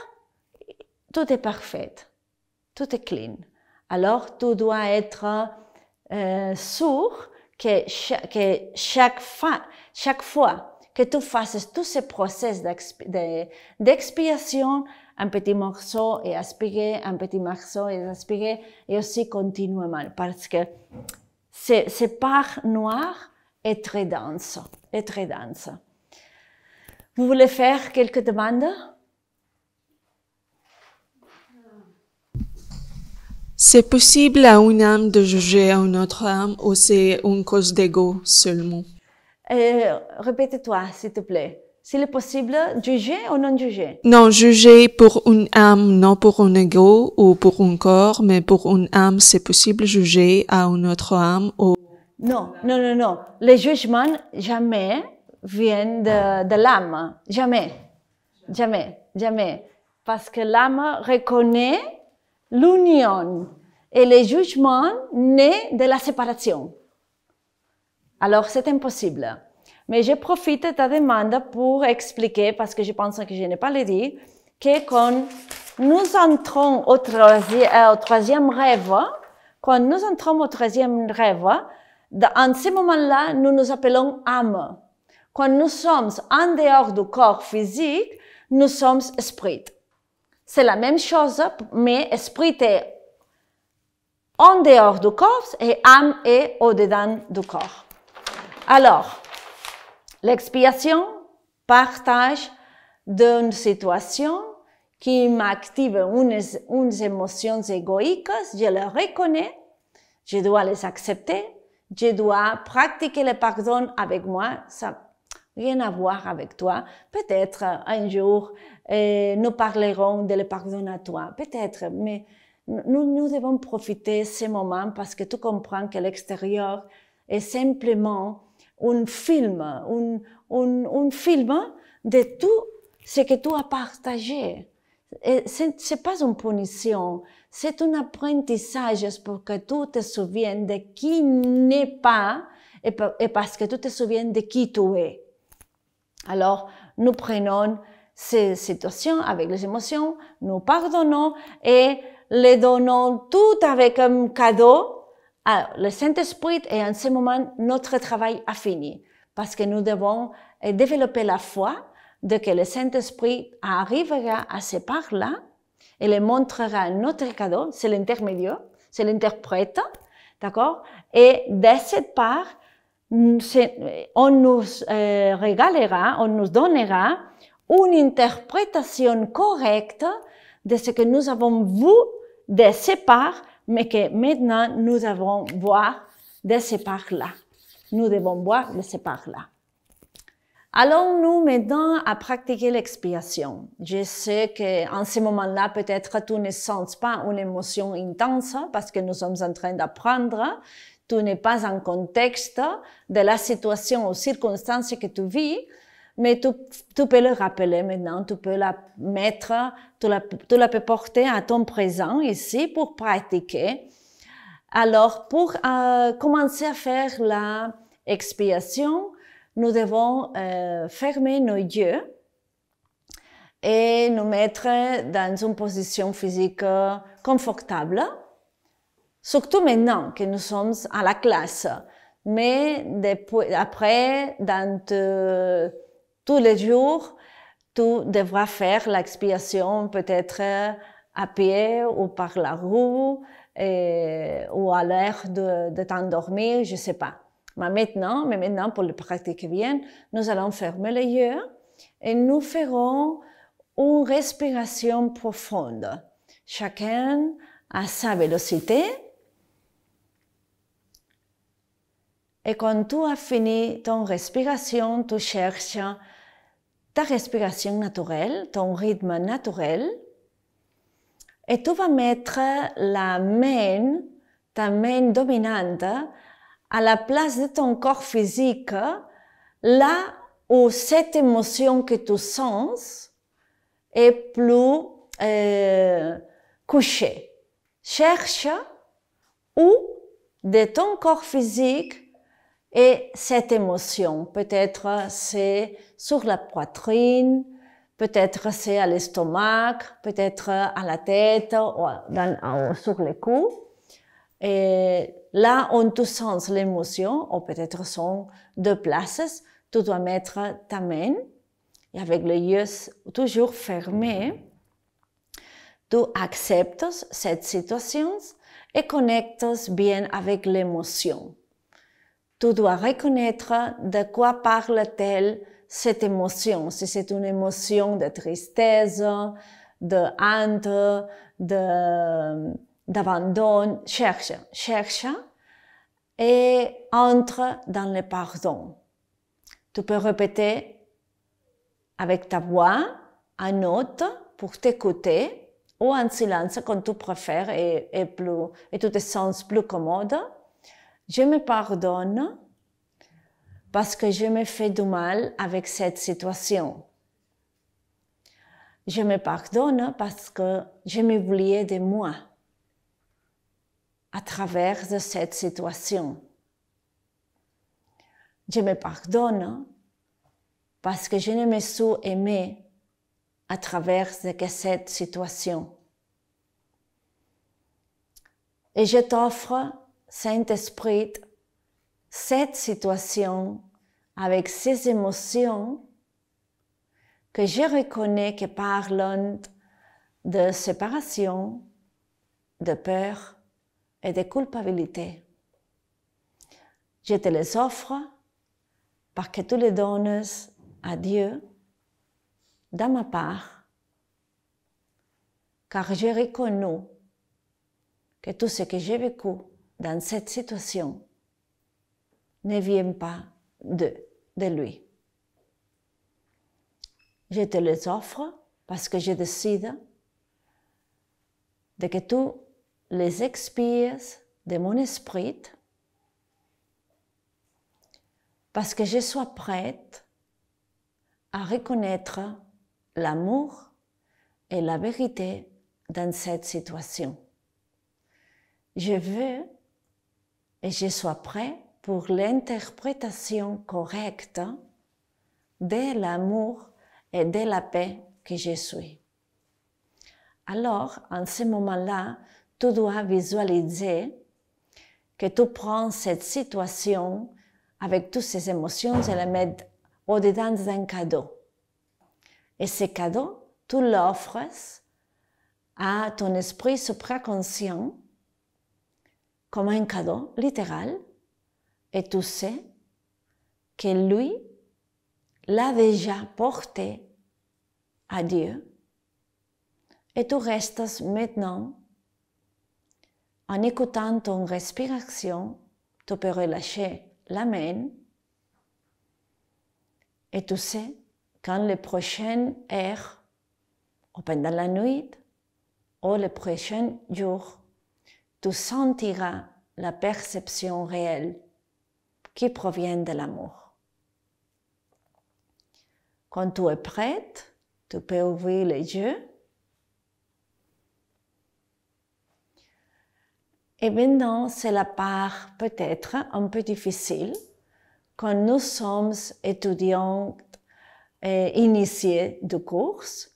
tout est parfait, tout est clean. Alors tu dois être euh, sûr que, chaque, que chaque, fois que tu fasses tous ces process d'expiration, un petit morceau et aspirer, un petit morceau et aspirer, et aussi mal parce que c'est part noir, est très dense, et très dense. Vous voulez faire quelques demandes C'est possible à une âme de juger à une autre âme ou c'est une cause d'ego seulement euh, Répétez-toi, s'il te plaît s'il est possible, juger ou non juger Non, juger pour une âme, non pour un ego ou pour un corps, mais pour une âme, c'est possible juger à une autre âme ou... Non, non, non, non. Les jugements, jamais, viennent de, de l'âme. Jamais. Jamais, jamais. Parce que l'âme reconnaît l'union et les jugements naissent de la séparation. Alors, c'est impossible. Mais je profite de ta demande pour expliquer, parce que je pense que je n'ai pas le dit, que quand nous entrons au, euh, au troisième rêve, quand nous entrons au troisième rêve, en ce moment-là, nous nous appelons âme. Quand nous sommes en dehors du corps physique, nous sommes esprit. C'est la même chose, mais esprit est en dehors du corps et âme est au-dedans du corps. Alors, L'expiation partage d'une situation qui m'active une, une émotions égoïques, je les reconnais, je dois les accepter, je dois pratiquer le pardon avec moi, ça rien à voir avec toi. Peut-être un jour, euh, nous parlerons de le pardon à toi, peut-être, mais nous, nous devons profiter de ces moments parce que tu comprends que l'extérieur est simplement un film, un, film de tout ce que tu as partagé. Ce n'est pas une punition, c'est un apprentissage pour que tu te souviennes de qui n'est pas et parce que tu te souviens de qui tu es. Alors, nous prenons ces situations avec les émotions, nous pardonnons et les donnons toutes avec un cadeau alors, le Saint-Esprit est en ce moment notre travail à fini, parce que nous devons euh, développer la foi de que le Saint-Esprit arrivera à ces parts-là et le montrera notre cadeau, c'est l'intermédiaire, c'est l'interprète, d'accord Et de cette part, on nous euh, régalera, on nous donnera une interprétation correcte de ce que nous avons vu de ces parts mais que maintenant nous devons voir de ce par-là. Nous devons voir de ce parts là Allons-nous maintenant à pratiquer l'expiation. Je sais qu'en ce moment-là, peut-être tu ne sens pas une émotion intense parce que nous sommes en train d'apprendre. Tu n'es pas en contexte de la situation ou circonstance que tu vis, mais tu, peux le rappeler maintenant, tu peux la mettre, tu la, tu la peux porter à ton présent ici pour pratiquer. Alors, pour euh, commencer à faire la expiation, nous devons euh, fermer nos yeux et nous mettre dans une position physique confortable, surtout maintenant que nous sommes à la classe. Mais après, dans tous les jours, tu devras faire l'expiation peut-être euh, à pied ou par la roue euh, ou à l'heure de, t'endormir, je ne sais pas. Mais maintenant, mais maintenant, pour les pratiques qui viennent, nous allons fermer les yeux et nous ferons une respiration profonde. Chacun à sa vélocité. Et quand tu as fini ton respiration, tu cherches ta respiration naturelle, ton rythme naturel, et tu vas mettre la main, ta main dominante, à la place de ton corps physique, là où cette émotion que tu sens est plus euh, couchée. Cherche où de ton corps physique et cette émotion. Peut-être c'est sur la poitrine, peut-être c'est à l'estomac, peut-être à la tête, ou sur le cou. Et là, on tous sens, l'émotion, ou peut-être sont deux places, tu dois mettre ta main, et avec les yeux toujours fermés, mm-hmm. tu acceptes cette situation et connectes bien avec l'émotion. Tu dois reconnaître de quoi parle-t-elle cette émotion. Si c'est une émotion de tristesse, de honte, d'abandon, cherche, cherche et entre dans le pardon. Tu peux répéter avec ta voix un note pour t'écouter ou en silence comme tu préfères et, plus, et tu te sens plus commode. Je me pardonne parce que je me fais du mal avec cette situation. Je me pardonne parce que je m'oubliais de moi à travers cette situation. Je me pardonne parce que je ne me suis aimé à travers cette situation. Et je t'offre, Saint-Esprit, cette situation, avec ces émotions, que je reconnais que parlent de séparation, de peur et de culpabilité. Je te les offre parce que tu les donnes à Dieu dans ma part, car je reconnais que tout ce que j'ai vécu dans cette situation ne viennent pas de, de lui. Je te les offre parce que je décide de que tu les expires de mon esprit, parce que je sois prête à reconnaître l'amour et la vérité dans cette situation. Je veux et je sois prête pour l'interprétation correcte de l'amour et de la paix que je suis. Alors, en ce moment-là, tu dois visualiser que tu prends cette situation avec toutes ces émotions et la mets au-dedans d'un cadeau. Et ce cadeau, tu l'offres à ton esprit supraconscient comme un cadeau littéral et tu sais que lui l'a déjà porté à Dieu. Et tu restes maintenant en écoutant ton respiration, tu peux relâcher la main. Et tu sais, quand les prochaines heures, ou pendant la nuit, ou les prochains jours, tu sentiras la perception réelle qui proviennent de l'amour. Quand tu es prête, tu peux ouvrir les yeux. Et maintenant, c'est la part peut-être un peu difficile quand nous sommes étudiants et initiés de course,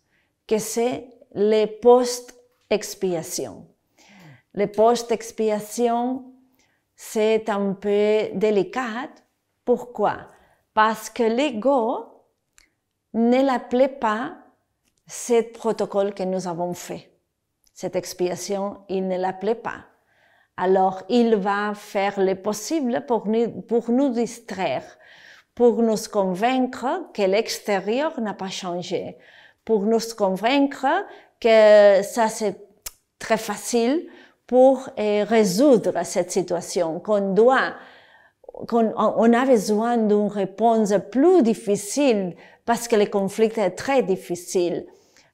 que c'est les post expiation. Les post-expiations c'est un peu délicat. Pourquoi Parce que l'ego ne l'appelait pas ce protocole que nous avons fait. Cette expiation, il ne l'appelait pas. Alors, il va faire le possible pour nous, pour nous distraire, pour nous convaincre que l'extérieur n'a pas changé, pour nous convaincre que ça c'est très facile, pour euh, résoudre cette situation, qu'on doit, qu'on on a besoin d'une réponse plus difficile parce que le conflit est très difficile.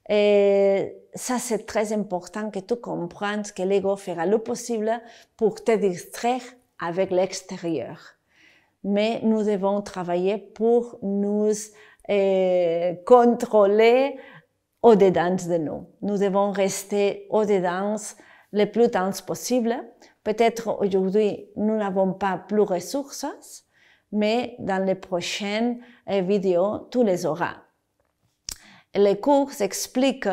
Et ça, c'est très important que tu comprennes que l'ego fera le possible pour te distraire avec l'extérieur. Mais nous devons travailler pour nous euh, contrôler au-dedans de nous. Nous devons rester au-dedans le plus dense possible. Peut-être aujourd'hui, nous n'avons pas plus de ressources, mais dans les prochaines euh, vidéos, tous les auras. Le cours explique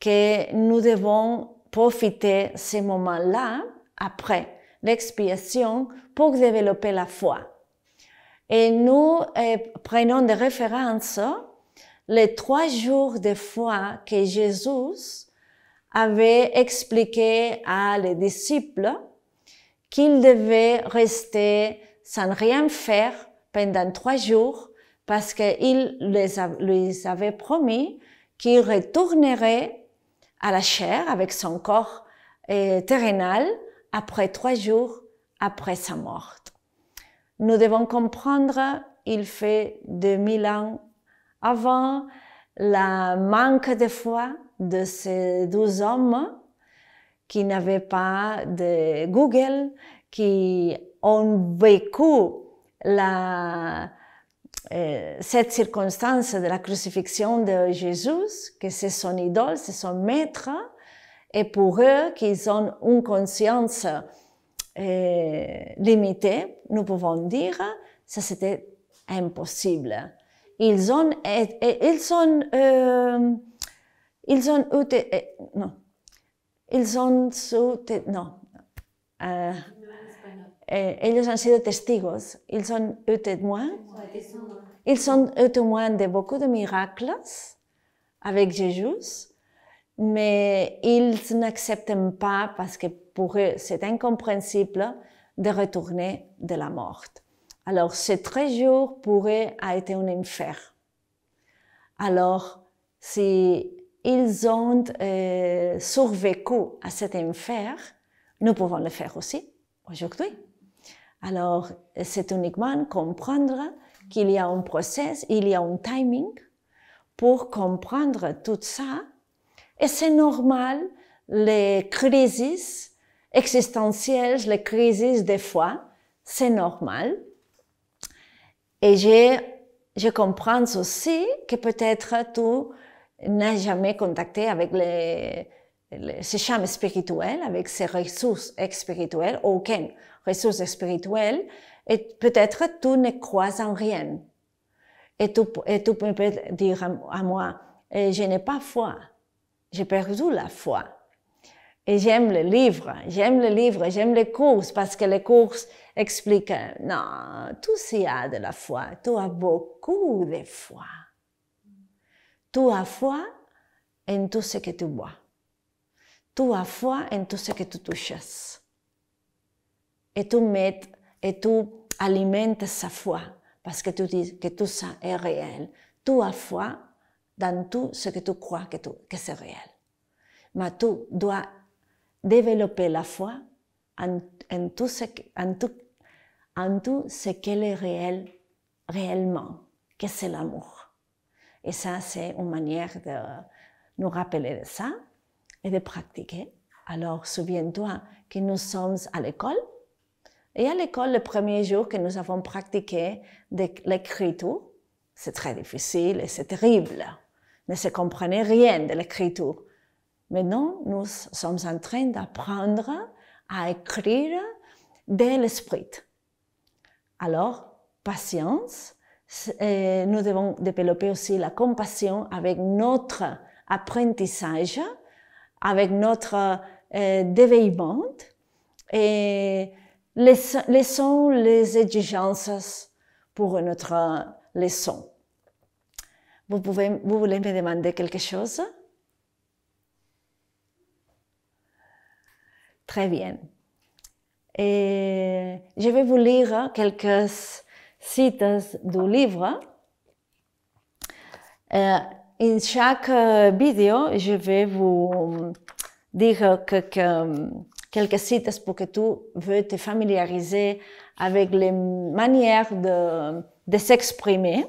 que nous devons profiter ce moment là après l'expiation pour développer la foi. Et nous euh, prenons de référence les trois jours de foi que Jésus avait expliqué à les disciples qu'ils devaient rester sans rien faire pendant trois jours parce qu'il les, avait promis qu'il retournerait à la chair avec son corps euh, après trois jours après sa mort. Nous devons comprendre, il fait 2000 ans avant, la manque de foi, de ces deux hommes qui n'avaient pas de Google, qui ont vécu la, euh, cette circonstance de la crucifixion de Jésus, que c'est son idole, c'est son maître, et pour eux, qu'ils ont une conscience euh, limitée, nous pouvons dire, ça c'était impossible. Ils ont, ils sont, euh, ils ont été, eh, non, ils ont euh, eh, testigos, ils ont eu témoins, ils sont eu témoins de beaucoup de miracles avec Jésus, mais ils n'acceptent pas parce que pour eux c'est incompréhensible de retourner de la mort. Alors ces 13 jours pour eux a été un enfer. Alors si ils ont euh, survécu à cet enfer, nous pouvons le faire aussi aujourd'hui. Alors, c'est uniquement comprendre qu'il y a un process, il y a un timing pour comprendre tout ça. Et c'est normal, les crises existentielles, les crises des fois, c'est normal. Et je, je comprends aussi que peut-être tout n'a jamais contacté avec les, les, ces chambres spirituelles, avec ces ressources spirituelles, aucune ressource spirituelle, et peut-être tu ne crois en rien. Et tu, et tu peux dire à moi, eh, je n'ai pas foi, j'ai perdu la foi. Et j'aime le livre, j'aime le livre, j'aime les courses parce que les courses expliquent, non, tout s'y a de la foi, tu as beaucoup de foi. Tu as foi en tout ce que tu bois. Tu as foi en tout ce que tu touches. Et tu mets, et tu alimentes sa foi, parce que tu dis que tout ça est réel. Tu as foi dans tout ce que tu crois que, que c'est réel. Mais tu dois développer la foi en, tout, ce, en, tout, en tout ce qu'elle est réel, réellement, que c'est l'amour. Et ça, c'est une manière de nous rappeler de ça et de pratiquer. Alors, souviens-toi que nous sommes à l'école. Et à l'école, le premier jour que nous avons pratiqué l'écriture, c'est très difficile et c'est terrible. Ne se comprenait rien de l'écriture. Maintenant, nous sommes en train d'apprendre à écrire dès l'esprit. Alors, patience eh, nous devons développer aussi la compassion avec notre apprentissage, avec notre eh, déveillement et laissons les exigences pour notre leçon. Vous, pouvez, vous voulez me demander quelque chose Très bien. Et je vais vous lire quelques citas du livre. En euh, chaque euh, vidéo, je vais vous dire quelques, quelques pour que tu veux te familiariser avec les manières de, s'exprimer.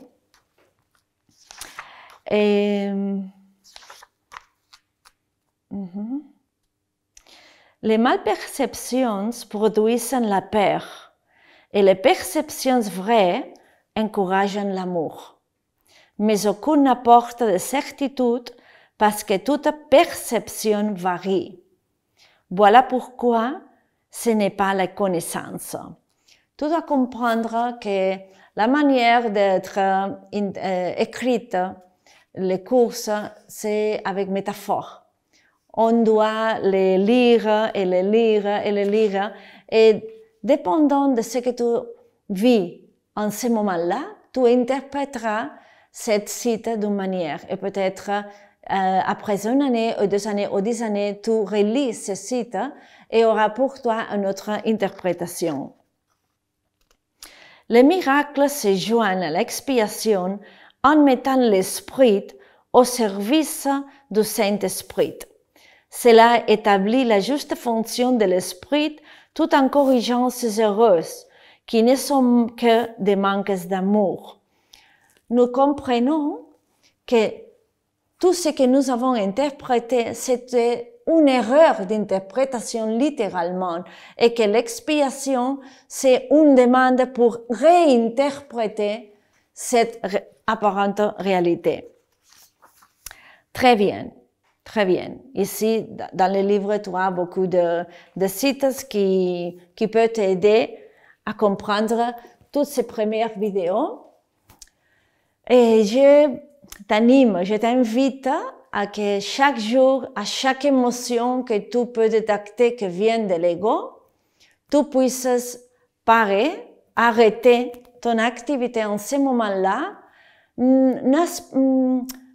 Mhm. Les malperceptions produisent la peur et les perceptions vraies encouragent l'amour. Mais aucune n'apporte de certitude parce que toute perception varie. Voilà pourquoi ce n'est pas la connaissance. Tu dois comprendre que la manière d'être euh, euh, écrite, les courses, c'est avec métaphore. On doit les lire et les lire et les lire et dépendant de ce que tu vis en ce moment-là, tu interpréteras cette site d'une manière. Et peut-être euh, après une année, ou deux années, ou dix années, tu relis ce cite et aura pour toi une autre interprétation. Les miracles se joignent à l'expiation en mettant l'esprit au service du Saint-Esprit. Cela établit la juste fonction de l'esprit tout en corrigeant ces heureuses qui ne sont que des manques d'amour. Nous comprenons que tout ce que nous avons interprété, c'était une erreur d'interprétation littéralement et que l'expiation, c'est une demande pour réinterpréter cette apparente réalité. Très bien. Très bien. Ici, dans le livre, tu as beaucoup de, sites qui, qui peuvent t'aider à comprendre toutes ces premières vidéos. Et je t'anime, je t'invite à que chaque jour, à chaque émotion que tu peux détecter qui vient de l'ego, tu puisses parer, arrêter ton activité en ce moment-là,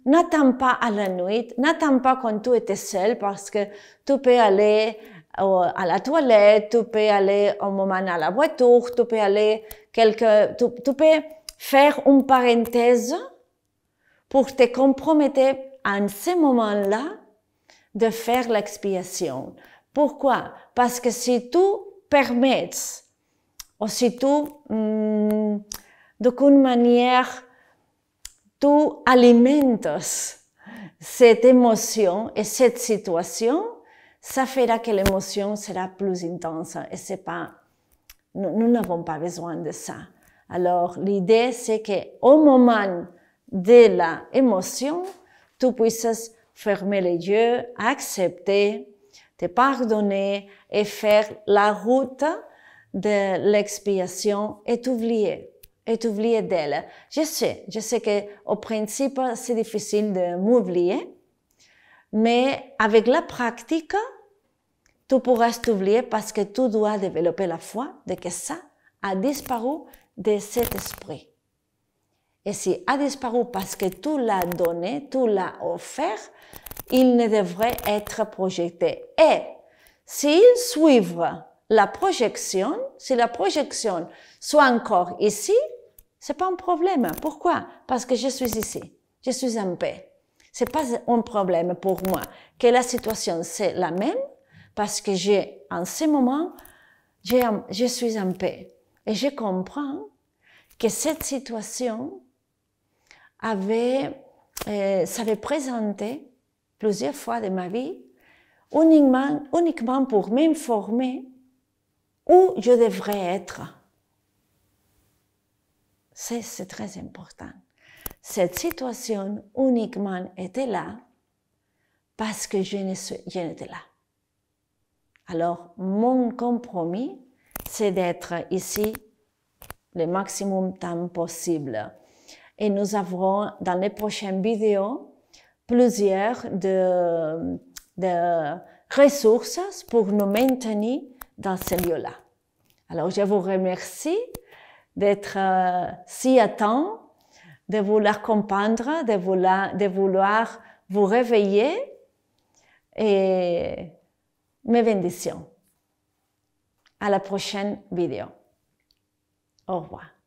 n'attends pas à la nuit, n'attends pas quand tu étais seul parce que tu peux aller euh, à la toilette, tu peux aller au moment à la voiture, tu peux aller quelque, tu, peux faire une parenthèse pour te compromettre en ce moment-là de faire l'expiation. Pourquoi? Parce que si tu permets, ou si tu, hum, d'une manière, tu alimentes cette émotion et cette situation, ça fera que l'émotion sera plus intense et c'est pas, nous n'avons pas besoin de ça. Alors, l'idée, c'est que au moment de l'émotion, tu puisses fermer les yeux, accepter, te pardonner et faire la route de l'expiation et t'oublier et oublié d'elle. Je sais, je sais que au principe c'est difficile de m'oublier, mais avec la pratique, tu pourras t'oublier parce que tu dois développer la foi de que ça a disparu de cet esprit. Et si a disparu parce que tu l'as donné, tu l'as offert, il ne devrait être projeté. Et s'ils suivent la projection, si la projection soit encore ici, c'est pas un problème. Pourquoi Parce que je suis ici. Je suis en paix. C'est pas un problème pour moi que la situation c'est la même parce que j'ai en ce moment je suis en paix et je comprends que cette situation avait euh, présenté plusieurs fois de ma vie uniquement uniquement pour m'informer où je devrais être c'est très important. Cette situation uniquement était là parce que je n'étais là. Alors, mon compromis, c'est d'être ici le maximum de temps possible. Et nous aurons dans les prochaines vidéos plusieurs de, ressources pour nous maintenir dans ce lieu-là. Alors, je vous remercie d'être euh, si à temps, de vouloir comprendre, de vouloir, de vouloir vous réveiller et mes bénédictions. À la prochaine vidéo. Au revoir.